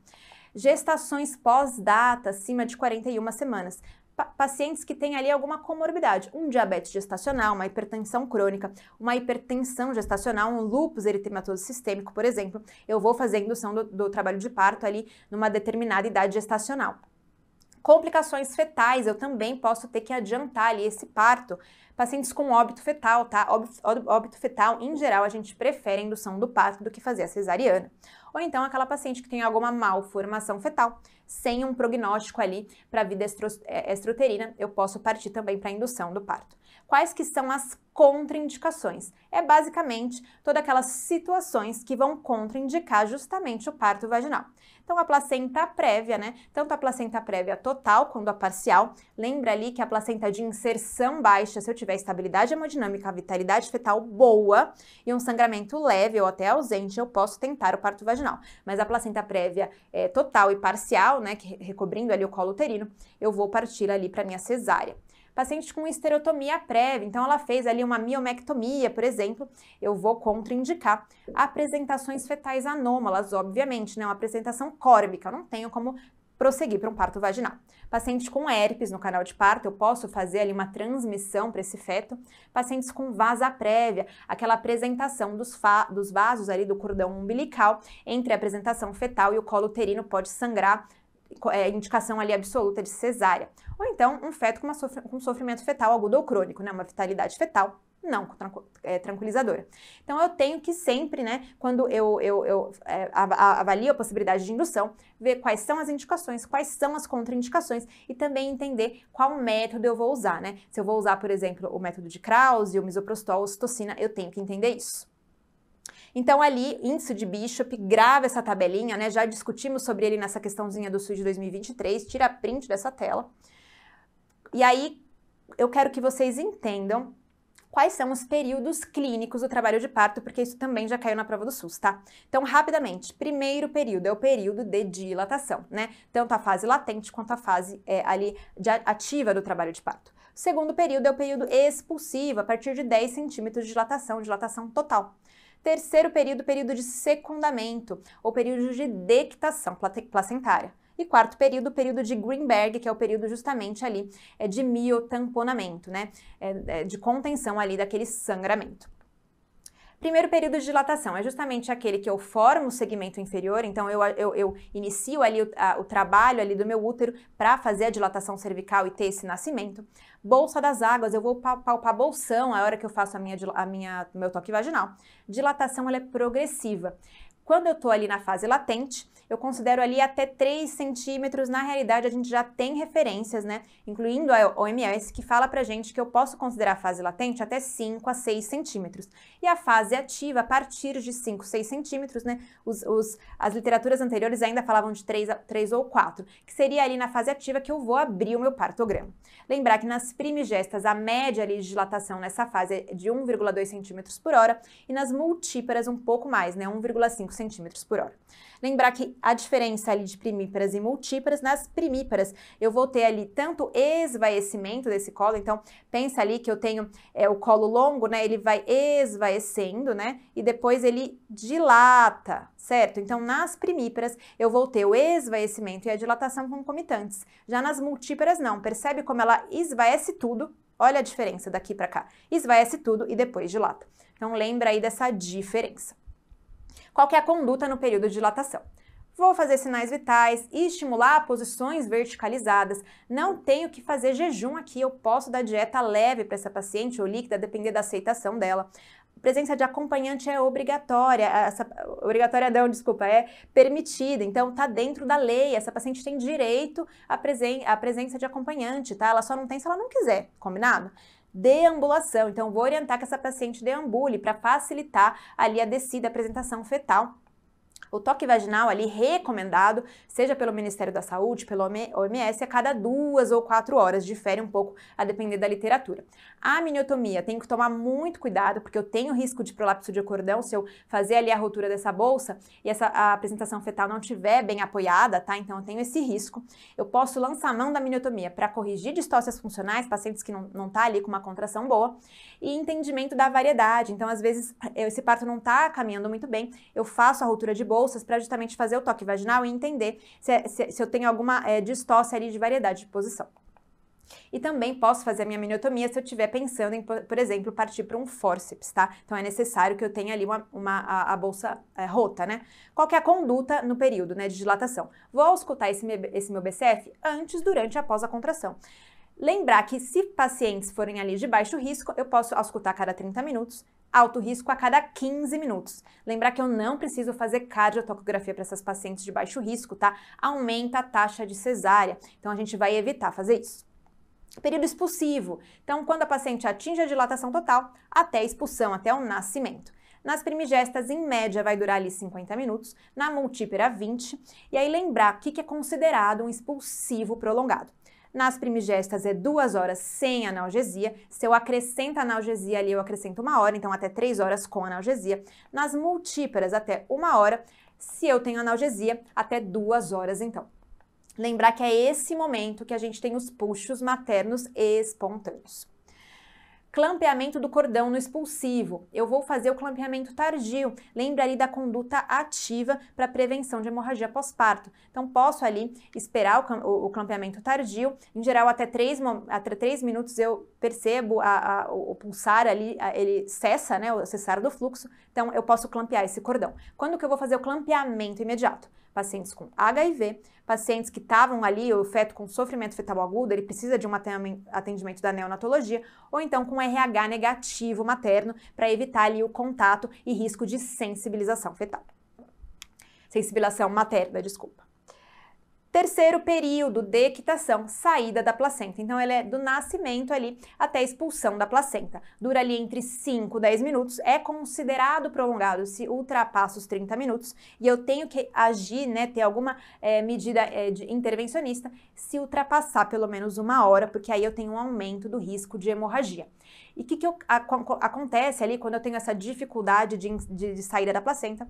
Gestações pós-data, acima de 41 semanas pacientes que têm ali alguma comorbidade, um diabetes gestacional, uma hipertensão crônica, uma hipertensão gestacional, um lúpus eritematoso sistêmico, por exemplo, eu vou fazer indução do, do trabalho de parto ali numa determinada idade gestacional. Complicações fetais, eu também posso ter que adiantar ali esse parto. Pacientes com óbito fetal, tá? Óbito fetal, em geral, a gente prefere a indução do parto do que fazer a cesariana. Ou então aquela paciente que tem alguma malformação fetal, sem um prognóstico ali para vida estroterina, é, eu posso partir também para a indução do parto quais que são as contraindicações. É basicamente todas aquelas situações que vão contraindicar justamente o parto vaginal. Então a placenta prévia, né? Tanto a placenta prévia total quanto a parcial. Lembra ali que a placenta de inserção baixa, se eu tiver estabilidade hemodinâmica, vitalidade fetal boa e um sangramento leve ou até ausente, eu posso tentar o parto vaginal. Mas a placenta prévia é, total e parcial, né, que, recobrindo ali o colo uterino, eu vou partir ali para minha cesárea pacientes com esterotomia prévia, então ela fez ali uma miomectomia, por exemplo, eu vou contraindicar apresentações fetais anômalas, obviamente, né? Uma apresentação córbica, eu não tenho como prosseguir para um parto vaginal. Pacientes com herpes no canal de parto, eu posso fazer ali uma transmissão para esse feto. Pacientes com vasa prévia, aquela apresentação dos, dos vasos ali do cordão umbilical, entre a apresentação fetal e o colo uterino pode sangrar, é, indicação ali absoluta de cesárea. Ou então um feto com, sofr com sofrimento fetal agudo ou crônico, né, uma vitalidade fetal não é, tranquilizadora. Então, eu tenho que sempre, né, quando eu, eu, eu é, avalio a possibilidade de indução, ver quais são as indicações, quais são as contraindicações e também entender qual método eu vou usar, né? Se eu vou usar, por exemplo, o método de Krause, o misoprostol, ocitocina, eu tenho que entender isso. Então, ali, índice de Bishop, grava essa tabelinha, né? Já discutimos sobre ele nessa questãozinha do SUS de 2023, tira print dessa tela. E aí, eu quero que vocês entendam quais são os períodos clínicos do trabalho de parto, porque isso também já caiu na prova do SUS, tá? Então, rapidamente, primeiro período é o período de dilatação, né? Tanto a fase latente quanto a fase é, ali ativa do trabalho de parto. segundo período é o período expulsivo, a partir de 10 centímetros de dilatação, dilatação total. Terceiro período, período de secundamento, ou período de dectação placentária. E quarto período, o período de Greenberg, que é o período justamente ali é de miotamponamento, né? É, é de contenção ali daquele sangramento. Primeiro período de dilatação é justamente aquele que eu formo o segmento inferior, então eu, eu, eu inicio ali o, a, o trabalho ali do meu útero para fazer a dilatação cervical e ter esse nascimento. Bolsa das águas, eu vou palpar bolsão a hora que eu faço a minha, a minha meu toque vaginal. Dilatação ela é progressiva. Quando eu estou ali na fase latente, eu considero ali até 3 centímetros. Na realidade, a gente já tem referências, né? Incluindo a OMS, que fala pra gente que eu posso considerar a fase latente até 5 a 6 centímetros. E a fase ativa, a partir de 5, 6 centímetros, né? Os, os, as literaturas anteriores ainda falavam de 3, 3 ou 4, que seria ali na fase ativa que eu vou abrir o meu partograma. Lembrar que nas primigestas, a média ali de dilatação nessa fase é de 1,2 centímetros por hora e nas multíparas um pouco mais, né? 1,5 centímetros por hora. Lembrar que a diferença ali de primíparas e multíparas, nas primíparas eu vou ter ali tanto esvaecimento desse colo, então pensa ali que eu tenho é, o colo longo, né, ele vai esvaecendo, né, e depois ele dilata, certo? Então nas primíparas eu vou ter o esvaecimento e a dilatação concomitantes. Já nas multíparas não, percebe como ela esvaece tudo, Olha a diferença daqui para cá. Esvaece tudo e depois dilata. Então lembra aí dessa diferença qualquer é conduta no período de dilatação. Vou fazer sinais vitais e estimular posições verticalizadas. Não tenho que fazer jejum aqui, eu posso dar dieta leve para essa paciente ou líquida, depender da aceitação dela. presença de acompanhante é obrigatória, essa, obrigatória não, desculpa, é permitida, então tá dentro da lei, essa paciente tem direito à, presen à presença de acompanhante, tá? Ela só não tem se ela não quiser, combinado? deambulação. Então, vou orientar que essa paciente deambule para facilitar ali a descida, a apresentação fetal o toque vaginal ali recomendado, seja pelo Ministério da Saúde, pelo OMS, a cada duas ou quatro horas, difere um pouco a depender da literatura. A miniotomia, tem que tomar muito cuidado, porque eu tenho risco de prolapso de cordão se eu fazer ali a rotura dessa bolsa e essa a apresentação fetal não estiver bem apoiada, tá? Então eu tenho esse risco. Eu posso lançar a mão da miniotomia para corrigir distócias funcionais, pacientes que não, não tá ali com uma contração boa, e entendimento da variedade. Então, às vezes, esse parto não tá caminhando muito bem, eu faço a rotura de bolsas para justamente fazer o toque vaginal e entender se, é, se, é, se eu tenho alguma é, distócia ali de variedade de posição. E também posso fazer a minha miniotomia se eu estiver pensando em, por exemplo, partir para um forceps, tá? Então é necessário que eu tenha ali uma, uma a, a, bolsa é, rota, né? Qual é a conduta no período né, de dilatação? Vou auscultar esse, esse meu BCF antes, durante e após a contração. Lembrar que se pacientes forem ali de baixo risco, eu posso auscultar a cada 30 minutos, alto risco a cada 15 minutos. Lembrar que eu não preciso fazer cardiotocografia para essas pacientes de baixo risco, tá? Aumenta a taxa de cesárea, então a gente vai evitar fazer isso. Período expulsivo. Então, quando a paciente atinge a dilatação total, até a expulsão, até o nascimento. Nas primigestas, em média, vai durar ali 50 minutos, na multípera 20. E aí lembrar o que é considerado um expulsivo prolongado. Nas primigestas é duas horas sem analgesia. Se eu acrescento analgesia ali, eu acrescento uma hora, então até três horas com analgesia. Nas multíparas, até uma hora. Se eu tenho analgesia, até duas horas, então. Lembrar que é esse momento que a gente tem os puxos maternos espontâneos. Clampeamento do cordão no expulsivo. Eu vou fazer o clampeamento tardio. Lembra ali da conduta ativa para prevenção de hemorragia pós-parto. Então, posso ali esperar o, o, clampeamento tardio. Em geral, até 3, até três minutos eu percebo a, a, o pulsar ali, a, ele cessa, né? O cessar do fluxo. Então, eu posso clampear esse cordão. Quando que eu vou fazer o clampeamento imediato? Pacientes com HIV, pacientes que estavam ali, o feto com sofrimento fetal agudo, ele precisa de um atendimento da neonatologia, ou então com RH negativo materno, para evitar ali o contato e risco de sensibilização fetal. Sensibilização materna, desculpa. Terceiro período, de equitação, saída da placenta. Então, ele é do nascimento ali até a expulsão da placenta. Dura ali entre 5 e 10 minutos. É considerado prolongado se ultrapassa os 30 minutos. E eu tenho que agir, né, ter alguma é, medida é, intervencionista se ultrapassar pelo menos uma hora, porque aí eu tenho um aumento do risco de hemorragia. E o que, que eu, a, a, acontece ali quando eu tenho essa dificuldade de, de, de saída da placenta?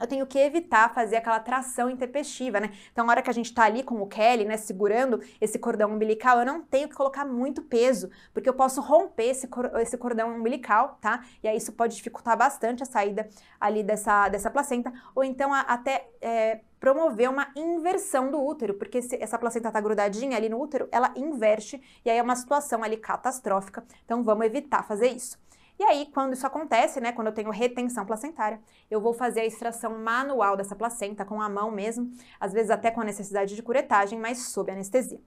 eu tenho que evitar fazer aquela tração intempestiva, né? Então, na hora que a gente tá ali com o Kelly, né, segurando esse cordão umbilical, eu não tenho que colocar muito peso, porque eu posso romper esse, esse cordão umbilical, tá? E aí isso pode dificultar bastante a saída ali dessa, dessa placenta, ou então a, até é, promover uma inversão do útero, porque se essa placenta tá grudadinha ali no útero, ela inverte, e aí é uma situação ali catastrófica, então vamos evitar fazer isso. E aí, quando isso acontece, né, quando eu tenho retenção placentária, eu vou fazer a extração manual dessa placenta com a mão mesmo, às vezes até com a necessidade de curetagem, mas sob anestesia.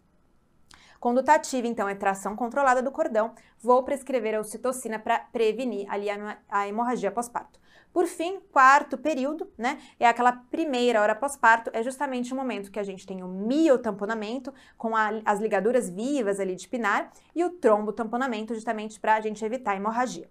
Conduta tá ativa, então, é tração controlada do cordão. Vou prescrever a ocitocina para prevenir ali a hemorragia pós-parto. Por fim, quarto período, né? É aquela primeira hora pós-parto, é justamente o momento que a gente tem o miotamponamento, com a, as ligaduras vivas ali de pinar, e o trombotamponamento, justamente para a gente evitar a hemorragia.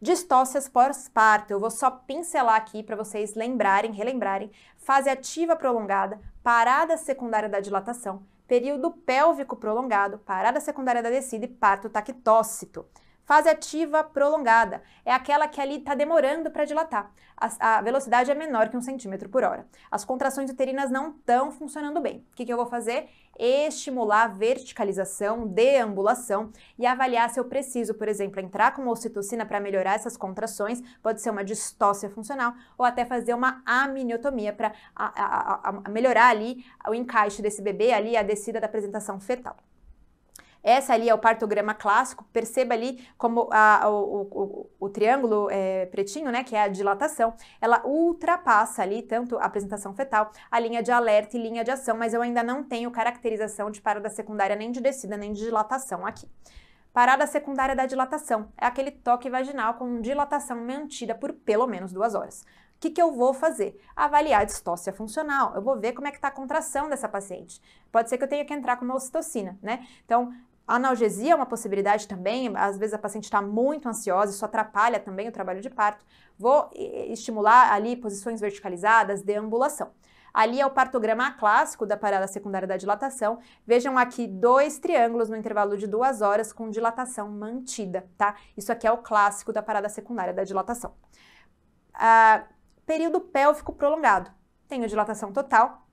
Distócias pós-parto, eu vou só pincelar aqui para vocês lembrarem, relembrarem. Fase ativa prolongada, parada secundária da dilatação, período pélvico prolongado, parada secundária da descida e parto tactócito. Fase ativa prolongada é aquela que ali está demorando para dilatar. A, a, velocidade é menor que um centímetro por hora. As contrações uterinas não estão funcionando bem. O que, que eu vou fazer? Estimular a verticalização, deambulação e avaliar se eu preciso, por exemplo, entrar com ocitocina para melhorar essas contrações, pode ser uma distócia funcional, ou até fazer uma amniotomia para melhorar ali o encaixe desse bebê, ali a descida da apresentação fetal. Essa ali é o partograma clássico, perceba ali como a, o, o, o, triângulo é, pretinho, né, que é a dilatação, ela ultrapassa ali tanto a apresentação fetal, a linha de alerta e linha de ação, mas eu ainda não tenho caracterização de parada secundária nem de descida, nem de dilatação aqui. Parada secundária da dilatação é aquele toque vaginal com dilatação mantida por pelo menos duas horas. O que, que, eu vou fazer? Avaliar a distócia funcional. Eu vou ver como é que está a contração dessa paciente. Pode ser que eu tenha que entrar com uma ocitocina, né? Então, a analgesia é uma possibilidade também, às vezes a paciente está muito ansiosa, isso atrapalha também o trabalho de parto. Vou estimular ali posições verticalizadas, deambulação. Ali é o partograma clássico da parada secundária da dilatação. Vejam aqui dois triângulos no intervalo de duas horas com dilatação mantida, tá? Isso aqui é o clássico da parada secundária da dilatação. Ah, período pélvico prolongado. Tenho dilatação total,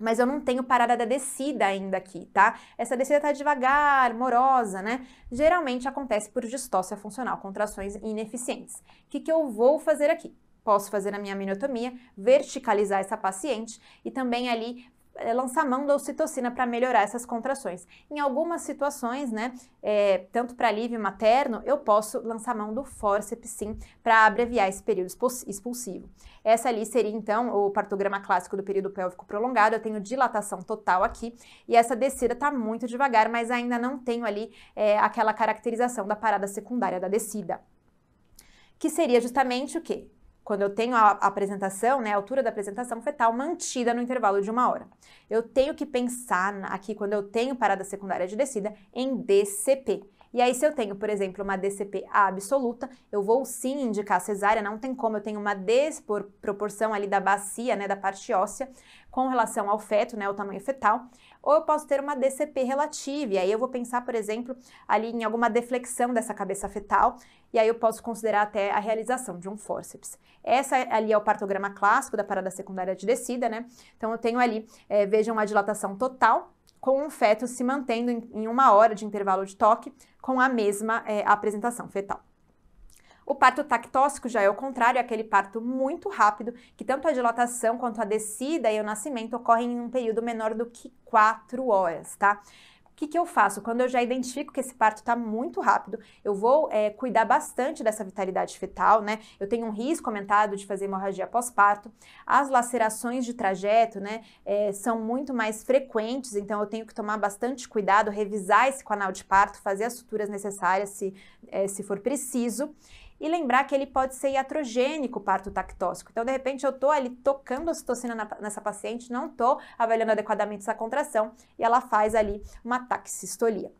mas eu não tenho parada da descida ainda aqui, tá? Essa descida está devagar, morosa, né? Geralmente acontece por distócia funcional, contrações ineficientes. O que, que eu vou fazer aqui? Posso fazer a minha miniotomia, verticalizar essa paciente e também ali é, lançar mão da ocitocina para melhorar essas contrações. Em algumas situações, né, é, tanto para alívio materno, eu posso lançar mão do forceps sim para abreviar esse período expulsivo. Essa ali seria então o partograma clássico do período pélvico prolongado. Eu tenho dilatação total aqui e essa descida está muito devagar, mas ainda não tenho ali é, aquela caracterização da parada secundária da descida. Que seria justamente o quê? quando eu tenho a apresentação, né, a altura da apresentação fetal mantida no intervalo de uma hora. Eu tenho que pensar aqui, quando eu tenho parada secundária de descida, em DCP. E aí, se eu tenho, por exemplo, uma DCP absoluta, eu vou sim indicar cesárea, não tem como, eu tenho uma desproporção ali da bacia, né, da parte óssea, com relação ao feto, né, o tamanho fetal ou eu posso ter uma DCP relativa, e aí eu vou pensar, por exemplo, ali em alguma deflexão dessa cabeça fetal, e aí eu posso considerar até a realização de um fórceps. Essa é ali é o partograma clássico da parada secundária de descida, né? Então eu tenho ali, é, vejam a dilatação total, com um feto se mantendo em, em uma hora de intervalo de toque, com a mesma é, apresentação fetal. O parto tactóxico já é o contrário, é aquele parto muito rápido, que tanto a dilatação quanto a descida e o nascimento ocorrem em um período menor do que 4 horas, tá? O que, que eu faço? Quando eu já identifico que esse parto está muito rápido, eu vou é, cuidar bastante dessa vitalidade fetal, né? Eu tenho um risco aumentado de fazer hemorragia pós-parto. As lacerações de trajeto, né, é, são muito mais frequentes, então eu tenho que tomar bastante cuidado, revisar esse canal de parto, fazer as suturas necessárias se, é, se for preciso. E lembrar que ele pode ser iatrogênico, o parto tactóxico. Então, de repente, eu estou ali tocando a citocina nessa paciente, não estou avaliando adequadamente essa contração e ela faz ali uma taxistolia.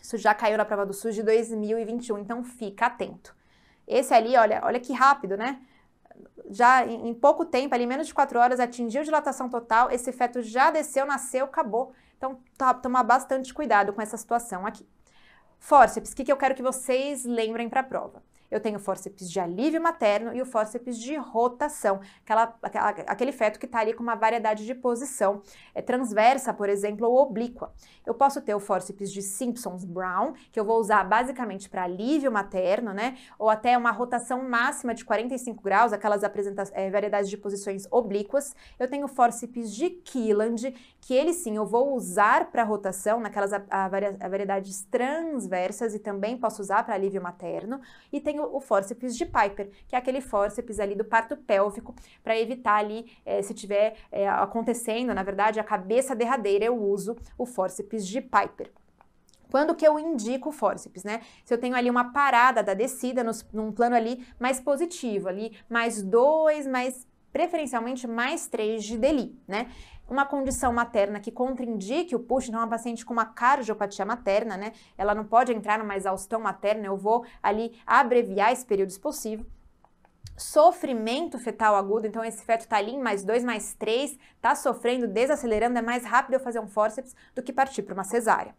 Isso já caiu na prova do SUS de 2021, então fica atento. Esse ali, olha, olha que rápido, né? já em, pouco tempo, ali menos de 4 horas, atingiu dilatação total, esse feto já desceu, nasceu, acabou. Então, tomar bastante cuidado com essa situação aqui. Fórceps, o que, que eu quero que vocês lembrem para a prova? eu tenho fórceps de alívio materno e o fórceps de rotação, aquela, aquele feto que está ali com uma variedade de posição é, transversa, por exemplo, ou oblíqua. Eu posso ter o fórceps de Simpsons-Brown, que eu vou usar basicamente para alívio materno, né? Ou até uma rotação máxima de 45 graus, aquelas é, variedades de posições oblíquas. Eu tenho fórceps de Keeland, que ele sim eu vou usar para rotação, naquelas a, a, variedades transversas e também posso usar para alívio materno. E tenho o fórceps de Piper, que é aquele fórceps ali do parto pélvico, para evitar ali, é, se tiver é, acontecendo, na verdade, a cabeça derradeira, eu uso o fórceps de Piper. Quando que eu indico o fórceps, né? Se eu tenho ali uma parada da descida nos, num plano ali mais positivo, ali mais dois, mais preferencialmente mais três de deli, né? uma condição materna que contraindique o push, então uma paciente com uma cardiopatia materna, né? Ela não pode entrar numa exaustão materna, eu vou ali abreviar esse período expulsivo sofrimento fetal agudo, então esse feto tá ali em mais dois, mais três, tá sofrendo, desacelerando, é mais rápido eu fazer um fórceps do que partir para uma cesárea.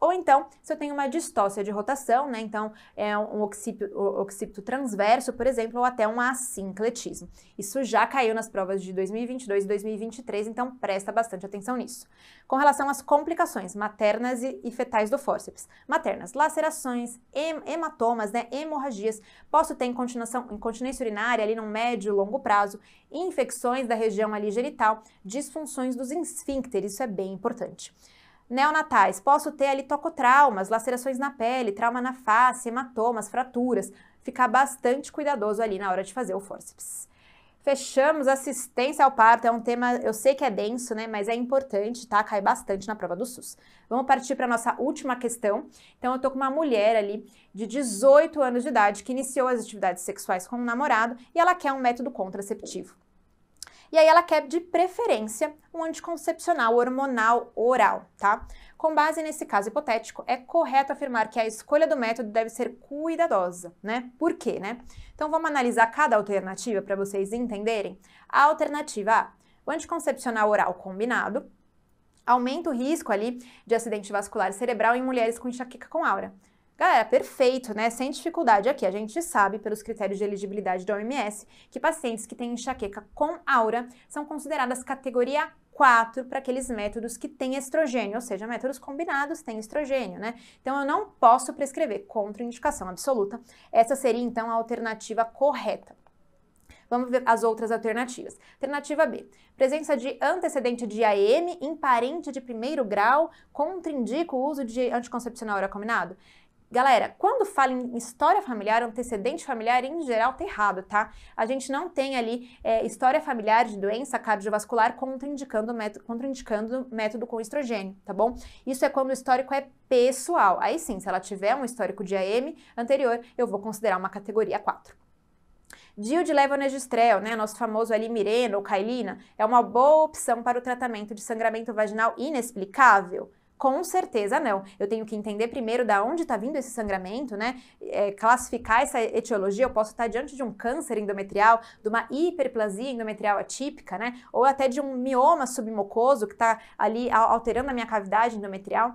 Ou então, se eu tenho uma distócia de rotação, né? Então, é um occipito, occipito transverso, por exemplo, ou até um assincletismo. Isso já caiu nas provas de 2022 e 2023, então presta bastante atenção nisso. Com relação às complicações maternas e fetais do fórceps. Maternas, lacerações, hematomas, né? Hemorragias. Posso ter incontinência urinária ali no médio e longo prazo, infecções da região ali genital, disfunções dos esfíncteres, isso é bem importante neonatais, posso ter ali tocotraumas, lacerações na pele, trauma na face, hematomas, fraturas. Ficar bastante cuidadoso ali na hora de fazer o forceps. Fechamos assistência ao parto, é um tema, eu sei que é denso, né, mas é importante, tá? Cai bastante na prova do SUS. Vamos partir para nossa última questão. Então, eu tô com uma mulher ali de 18 anos de idade que iniciou as atividades sexuais com um namorado e ela quer um método contraceptivo. E aí ela quer, de preferência, um anticoncepcional hormonal oral, tá? Com base nesse caso hipotético, é correto afirmar que a escolha do método deve ser cuidadosa, né? Por quê, né? Então vamos analisar cada alternativa para vocês entenderem. A alternativa A, o anticoncepcional oral combinado aumenta o risco ali de acidente vascular cerebral em mulheres com enxaqueca com aura. Galera, é perfeito, né? Sem dificuldade aqui. A gente sabe, pelos critérios de elegibilidade da OMS, que pacientes que têm enxaqueca com aura são consideradas categoria 4 para aqueles métodos que têm estrogênio, ou seja, métodos combinados têm estrogênio, né? Então eu não posso prescrever contra indicação absoluta. Essa seria então a alternativa correta. Vamos ver as outras alternativas. Alternativa B. Presença de antecedente de AM em parente de primeiro grau contraindica o uso de anticoncepcional combinado? Galera, quando fala em história familiar, antecedente familiar, em geral tá errado, tá? A gente não tem ali é, história familiar de doença cardiovascular contraindicando método, contraindicando método com estrogênio, tá bom? Isso é quando o histórico é pessoal. Aí sim, se ela tiver um histórico de AM anterior, eu vou considerar uma categoria 4. Dio de levonorgestrel, né, nosso famoso ali mireno ou cailina, é uma boa opção para o tratamento de sangramento vaginal inexplicável? Com certeza não. Eu tenho que entender primeiro da onde está vindo esse sangramento, né? É, classificar essa etiologia. Eu posso estar diante de um câncer endometrial, de uma hiperplasia endometrial atípica, né? Ou até de um mioma submucoso que está ali alterando a minha cavidade endometrial.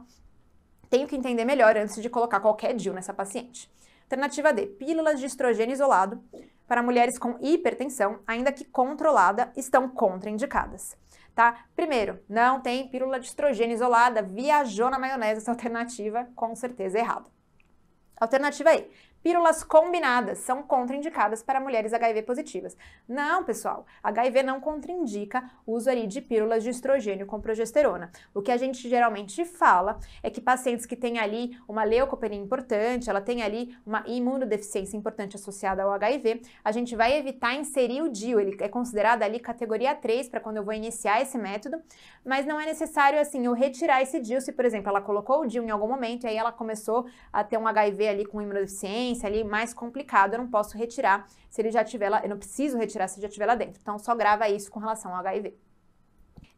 Tenho que entender melhor antes de colocar qualquer DIU nessa paciente. Alternativa D: pílulas de estrogênio isolado para mulheres com hipertensão, ainda que controlada, estão contraindicadas tá? Primeiro, não tem pílula de estrogênio isolada, viajou na maionese, essa alternativa com certeza é errado. Alternativa aí, Pílulas combinadas são contraindicadas para mulheres HIV positivas. Não, pessoal, HIV não contraindica o uso ali de pílulas de estrogênio com progesterona. O que a gente geralmente fala é que pacientes que têm ali uma leucopenia importante, ela tem ali uma imunodeficiência importante associada ao HIV, a gente vai evitar inserir o DIU, ele é considerado ali categoria 3 para quando eu vou iniciar esse método, mas não é necessário assim eu retirar esse DIU se, por exemplo, ela colocou o DIU em algum momento e aí ela começou a ter um HIV ali com imunodeficiência resistência ali mais complicado, eu não posso retirar se ele já tiver lá, eu não preciso retirar se já tiver lá dentro. Então só grava isso com relação ao HIV.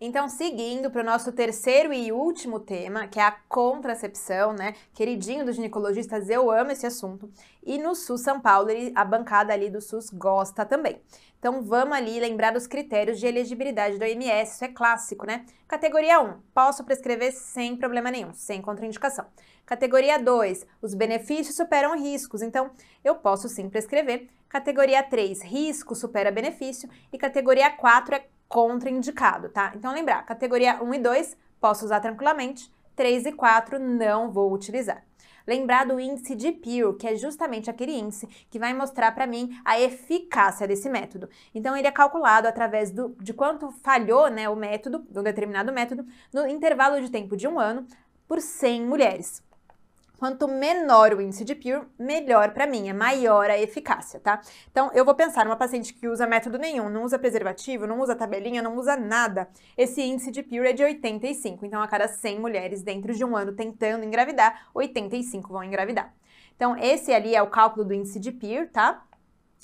Então, seguindo para o nosso terceiro e último tema, que é a contracepção, né? Queridinho dos ginecologistas, eu amo esse assunto. E no SUS São Paulo, a bancada ali do SUS gosta também. Então, vamos ali lembrar dos critérios de elegibilidade do OMS, isso é clássico, né? Categoria 1, posso prescrever sem problema nenhum, sem contraindicação. Categoria 2, os benefícios superam riscos, então eu posso sim prescrever. Categoria 3, risco supera benefício. E categoria 4 é contraindicado, tá? Então lembrar, categoria 1 e 2 posso usar tranquilamente, 3 e 4 não vou utilizar. Lembrar do índice de Peer, que é justamente aquele índice que vai mostrar para mim a eficácia desse método. Então ele é calculado através do, de quanto falhou né, o método, um determinado método, no intervalo de tempo de um ano, por 100 mulheres. Quanto menor o índice de Pure, melhor para mim, é maior a eficácia, tá? Então, eu vou pensar numa paciente que usa método nenhum, não usa preservativo, não usa tabelinha, não usa nada. Esse índice de Pure é de 85, então a cada 100 mulheres dentro de um ano tentando engravidar, 85 vão engravidar. Então, esse ali é o cálculo do índice de Pure, tá?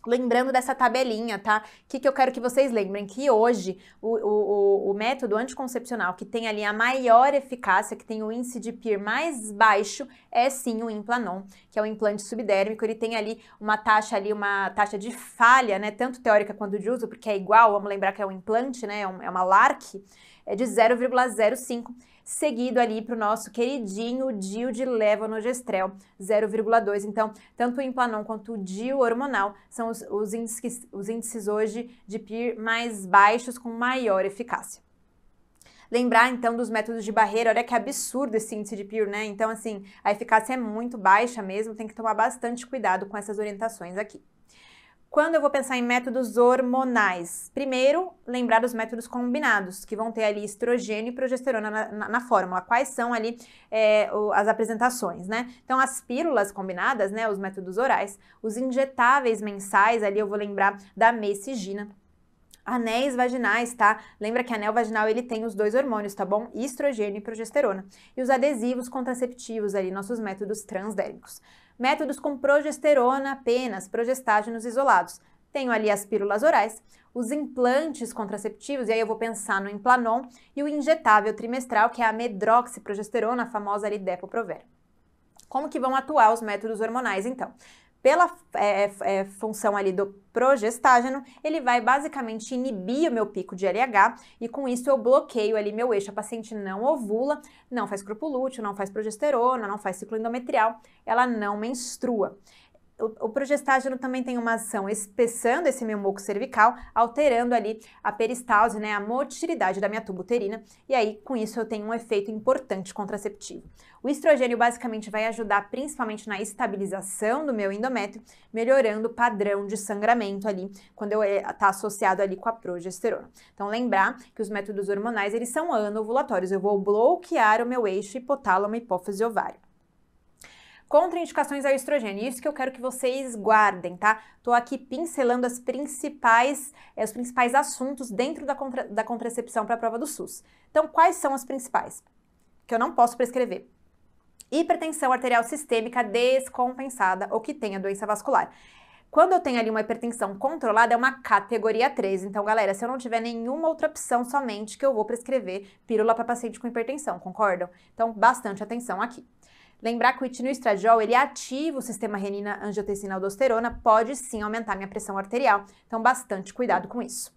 Lembrando dessa tabelinha, tá? O que, que eu quero que vocês lembrem? Que hoje o, o, o método anticoncepcional que tem ali a maior eficácia, que tem o índice de PIR mais baixo, é sim o Implanon, que é o implante subdérmico. Ele tem ali uma taxa ali, uma taxa de falha, né? Tanto teórica quanto de uso, porque é igual, vamos lembrar que é um implante, né? É, é uma LARC, é de 0,05 seguido ali para o nosso queridinho DIU de levonorgestrel 0,2. Então, tanto o Implanon quanto o DIU hormonal são os, os, índices, os índices hoje de PIR mais baixos com maior eficácia lembrar então dos métodos de barreira. Olha que absurdo esse índice de PIR, né? Então, assim, a eficácia é muito baixa mesmo, tem que tomar bastante cuidado com essas orientações aqui. Quando eu vou pensar em métodos hormonais? Primeiro, lembrar dos métodos combinados, que vão ter ali estrogênio e progesterona na, na, na fórmula. Quais são ali é, o, as apresentações, né? Então, as pílulas combinadas, né? Os métodos orais, os injetáveis mensais, ali eu vou lembrar da mesigina, anéis vaginais, tá? Lembra que anel vaginal ele tem os dois hormônios, tá bom? Estrogênio e progesterona. E os adesivos contraceptivos ali, nossos métodos transdérmicos. Métodos com progesterona apenas, progestágenos isolados. Tenho ali as pílulas orais, os implantes contraceptivos, e aí eu vou pensar no Implanon, e o injetável trimestral, que é a medroxiprogesterona, a famosa ali depo prover. Como que vão atuar os métodos hormonais, então? pela é, é, é, função ali do progestágeno, ele vai basicamente inibir o meu pico de LH e com isso eu bloqueio ali meu eixo. A paciente não ovula, não faz grupo lúteo, não faz progesterona, não faz ciclo endometrial, ela não menstrua o, progestágeno também tem uma ação espessando esse meu muco cervical, alterando ali a peristalse, né, a motilidade da minha tuba uterina, e aí com isso eu tenho um efeito importante contraceptivo. O estrogênio basicamente vai ajudar principalmente na estabilização do meu endométrio, melhorando o padrão de sangramento ali, quando está é, associado ali com a progesterona. Então lembrar que os métodos hormonais, eles são anovulatórios, eu vou bloquear o meu eixo hipotálamo, hipófise ovário contraindicações ao estrogênio. Isso que eu quero que vocês guardem, tá? Tô aqui pincelando as principais, eh, os principais assuntos dentro da, contra, da contracepção para a prova do SUS. Então, quais são as principais? Que eu não posso prescrever. Hipertensão arterial sistêmica descompensada ou que tenha doença vascular. Quando eu tenho ali uma hipertensão controlada, é uma categoria 3. Então, galera, se eu não tiver nenhuma outra opção somente que eu vou prescrever pílula para paciente com hipertensão, concordam? Então, bastante atenção aqui. Lembrar que o etinoestradiol, ele ativa o sistema renina-angiotensina-aldosterona, pode sim aumentar minha pressão arterial. Então, bastante cuidado com isso.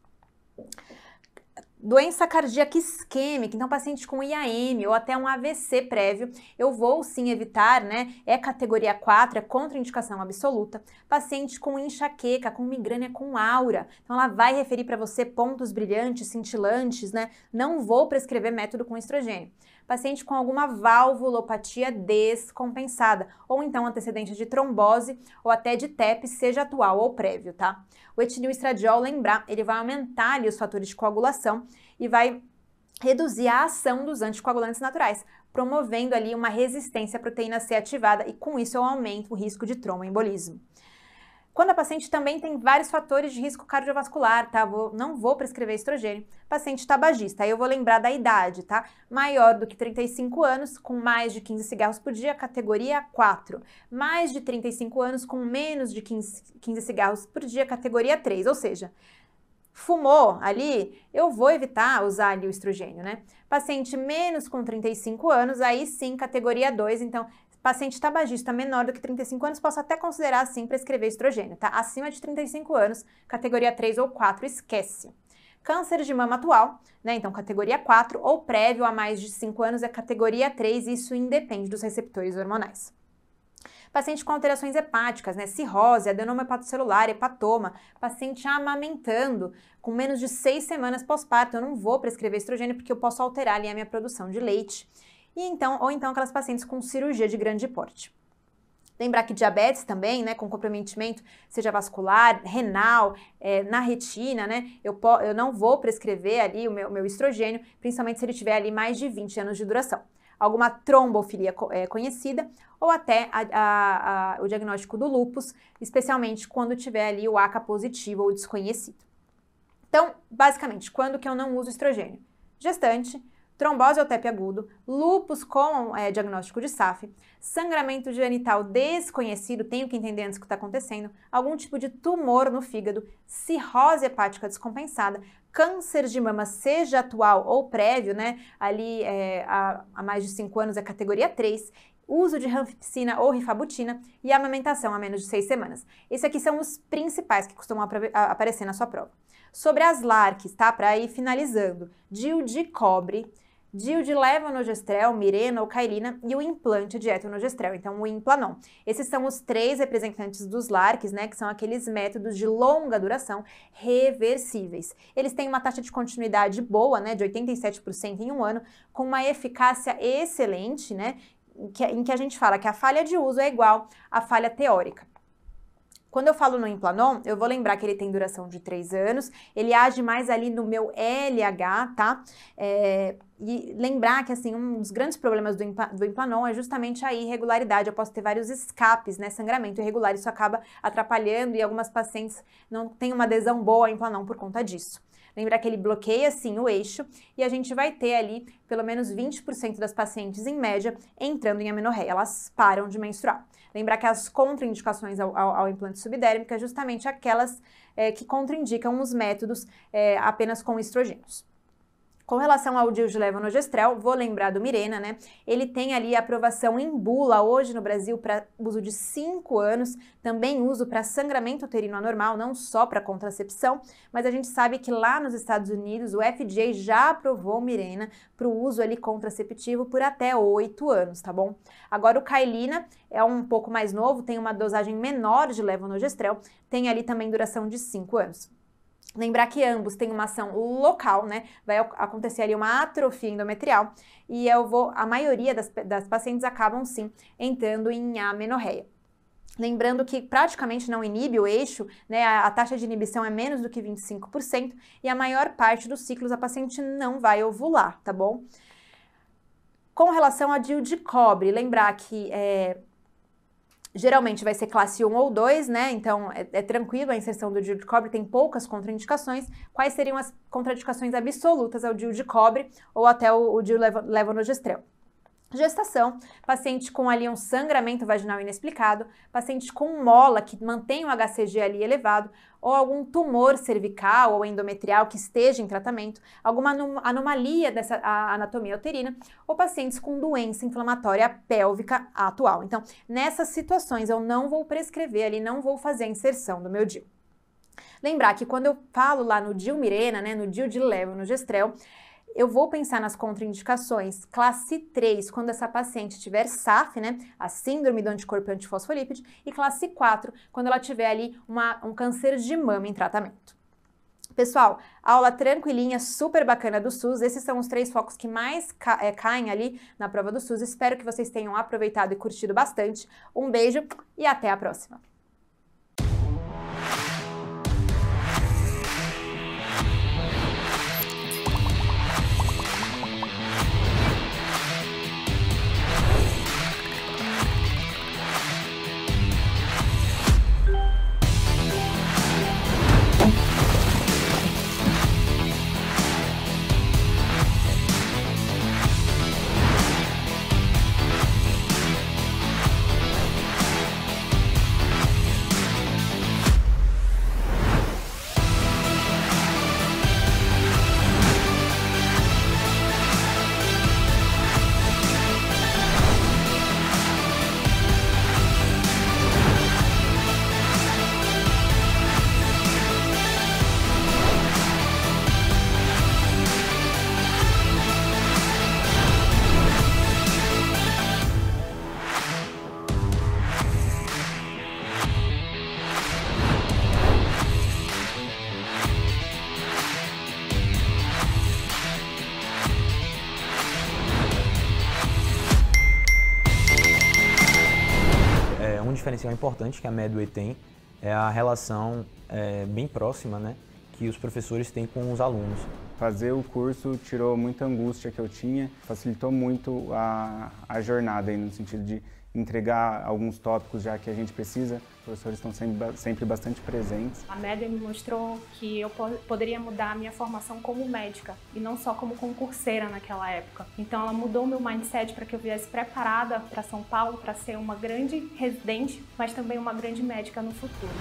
Doença cardíaca isquêmica, então paciente com IAM ou até um AVC prévio, eu vou sim evitar, né? É categoria 4, é contraindicação absoluta. Paciente com enxaqueca, com migrânia com aura, então ela vai referir para você pontos brilhantes, cintilantes, né? Não vou prescrever método com estrogênio paciente com alguma valvulopatia descompensada, ou então antecedente de trombose ou até de TEP, seja atual ou prévio, tá? O etinil estradiol, lembrar, ele vai aumentar ali os fatores de coagulação e vai reduzir a ação dos anticoagulantes naturais, promovendo ali uma resistência à proteína C ativada e com isso eu aumento o risco de tromboembolismo. Quando a paciente também tem vários fatores de risco cardiovascular, tá? Vou, não vou prescrever estrogênio. Paciente tabagista, aí eu vou lembrar da idade, tá? Maior do que 35 anos, com mais de 15 cigarros por dia, categoria 4. Mais de 35 anos, com menos de 15, 15 cigarros por dia, categoria 3. Ou seja, fumou ali, eu vou evitar usar ali o estrogênio, né? Paciente menos com 35 anos, aí sim, categoria 2, então paciente tabagista menor do que 35 anos posso até considerar, assim prescrever estrogênio, tá? Acima de 35 anos, categoria 3 ou 4, esquece. Câncer de mama atual, né? Então, categoria 4 ou prévio a mais de 5 anos é categoria 3, isso independe dos receptores hormonais paciente com alterações hepáticas, né? Cirrose, adenoma hepatocelular, hepatoma, paciente amamentando com menos de seis semanas pós-parto. Eu não vou prescrever estrogênio porque eu posso alterar ali a minha produção de leite e então, ou então aquelas pacientes com cirurgia de grande porte. Lembrar que diabetes também, né, com comprometimento, seja vascular, renal, é, na retina, né, eu, po, eu não vou prescrever ali o meu, meu estrogênio, principalmente se ele tiver ali mais de 20 anos de duração. Alguma trombofilia é, conhecida, ou até a, a, a, o diagnóstico do lupus, especialmente quando tiver ali o ACA positivo ou desconhecido. Então, basicamente, quando que eu não uso estrogênio? Gestante, trombose ou TEP agudo, lupus com é, diagnóstico de SAF, sangramento genital desconhecido, tenho que entender antes o que está acontecendo, algum tipo de tumor no fígado, cirrose hepática descompensada, câncer de mama, seja atual ou prévio, né? Ali é, há, há mais de 5 anos é categoria 3, uso de ranfipsina ou rifabutina e amamentação a menos de 6 semanas. Esses aqui são os principais que costumam ap aparecer na sua prova. Sobre as LARCs, tá? Para ir finalizando, DIU de cobre, Dio de levonorgestrel, mirena ou cailina e o implante de etonorgestrel, então o implanon. Esses são os três representantes dos LARCs, né, que são aqueles métodos de longa duração reversíveis. Eles têm uma taxa de continuidade boa, né, de 87% em um ano, com uma eficácia excelente, né, em que a gente fala que a falha de uso é igual à falha teórica. Quando eu falo no Implanon, eu vou lembrar que ele tem duração de 3 anos, ele age mais ali no meu LH, tá? É, e lembrar que assim, um dos grandes problemas do, do implanon é justamente a irregularidade. Eu posso ter vários escapes, né? Sangramento irregular, isso acaba atrapalhando e algumas pacientes não têm uma adesão boa ao implanon por conta disso. Lembrar que ele bloqueia sim o eixo e a gente vai ter ali pelo menos 20% das pacientes em média entrando em amenorreia, elas param de menstruar. Lembrar que as contraindicações ao, ao, ao implante subdérmico é justamente aquelas é, que contraindicam os métodos é, apenas com estrogênios. Com relação ao dilgelevonogestrel, vou lembrar do Mirena, né? Ele tem ali aprovação em bula hoje no Brasil para uso de 5 anos, também uso para sangramento uterino anormal, não só para contracepção, mas a gente sabe que lá nos Estados Unidos o FDA já aprovou Mirena para o uso ali contraceptivo por até 8 anos, tá bom? Agora o Kailina é um pouco mais novo, tem uma dosagem menor de levonorgestrel, tem ali também duração de 5 anos. Lembrar que ambos têm uma ação local, né? Vai acontecer ali uma atrofia endometrial e eu vou, a maioria das, das pacientes acabam sim entrando em amenorreia. Lembrando que praticamente não inibe o eixo, né? A, a, taxa de inibição é menos do que 25% e a maior parte dos ciclos a paciente não vai ovular, tá bom? Com relação a DIU de cobre, lembrar que é, Geralmente vai ser classe 1 ou 2, né? Então é, é tranquilo a inserção do DIU de cobre, tem poucas contraindicações. Quais seriam as contraindicações absolutas ao DIU de cobre ou até o, o DIU levonorgestrel? Gestação, paciente com ali um sangramento vaginal inexplicado, paciente com mola que mantém o HCG ali elevado, ou algum tumor cervical ou endometrial que esteja em tratamento, alguma anomalia dessa anatomia uterina, ou pacientes com doença inflamatória pélvica atual. Então, nessas situações eu não vou prescrever ali, não vou fazer a inserção do meu DIU. Lembrar que quando eu falo lá no DIU Mirena, né, no DIU de Levo, no Gestrel, eu vou pensar nas contraindicações. Classe 3, quando essa paciente tiver SAF, né, a síndrome do anticorpo antifosfolípide, e classe 4, quando ela tiver ali uma, um câncer de mama em tratamento. Pessoal, aula tranquilinha, super bacana do SUS. Esses são os três focos que mais ca é, caem ali na prova do SUS. Espero que vocês tenham aproveitado e curtido bastante. Um beijo e até a próxima! diferencial importante que a Medway tem é a relação é, bem próxima né, que os professores têm com os alunos. Fazer o curso tirou muita angústia que eu tinha, facilitou muito a, a jornada, aí, no sentido de entregar alguns tópicos já que a gente precisa. Os professores estão sempre, sempre bastante presentes. A média me mostrou que eu poderia mudar a minha formação como médica e não só como concurseira naquela época. Então ela mudou meu mindset para que eu viesse preparada para São Paulo para ser uma grande residente, mas também uma grande médica no futuro.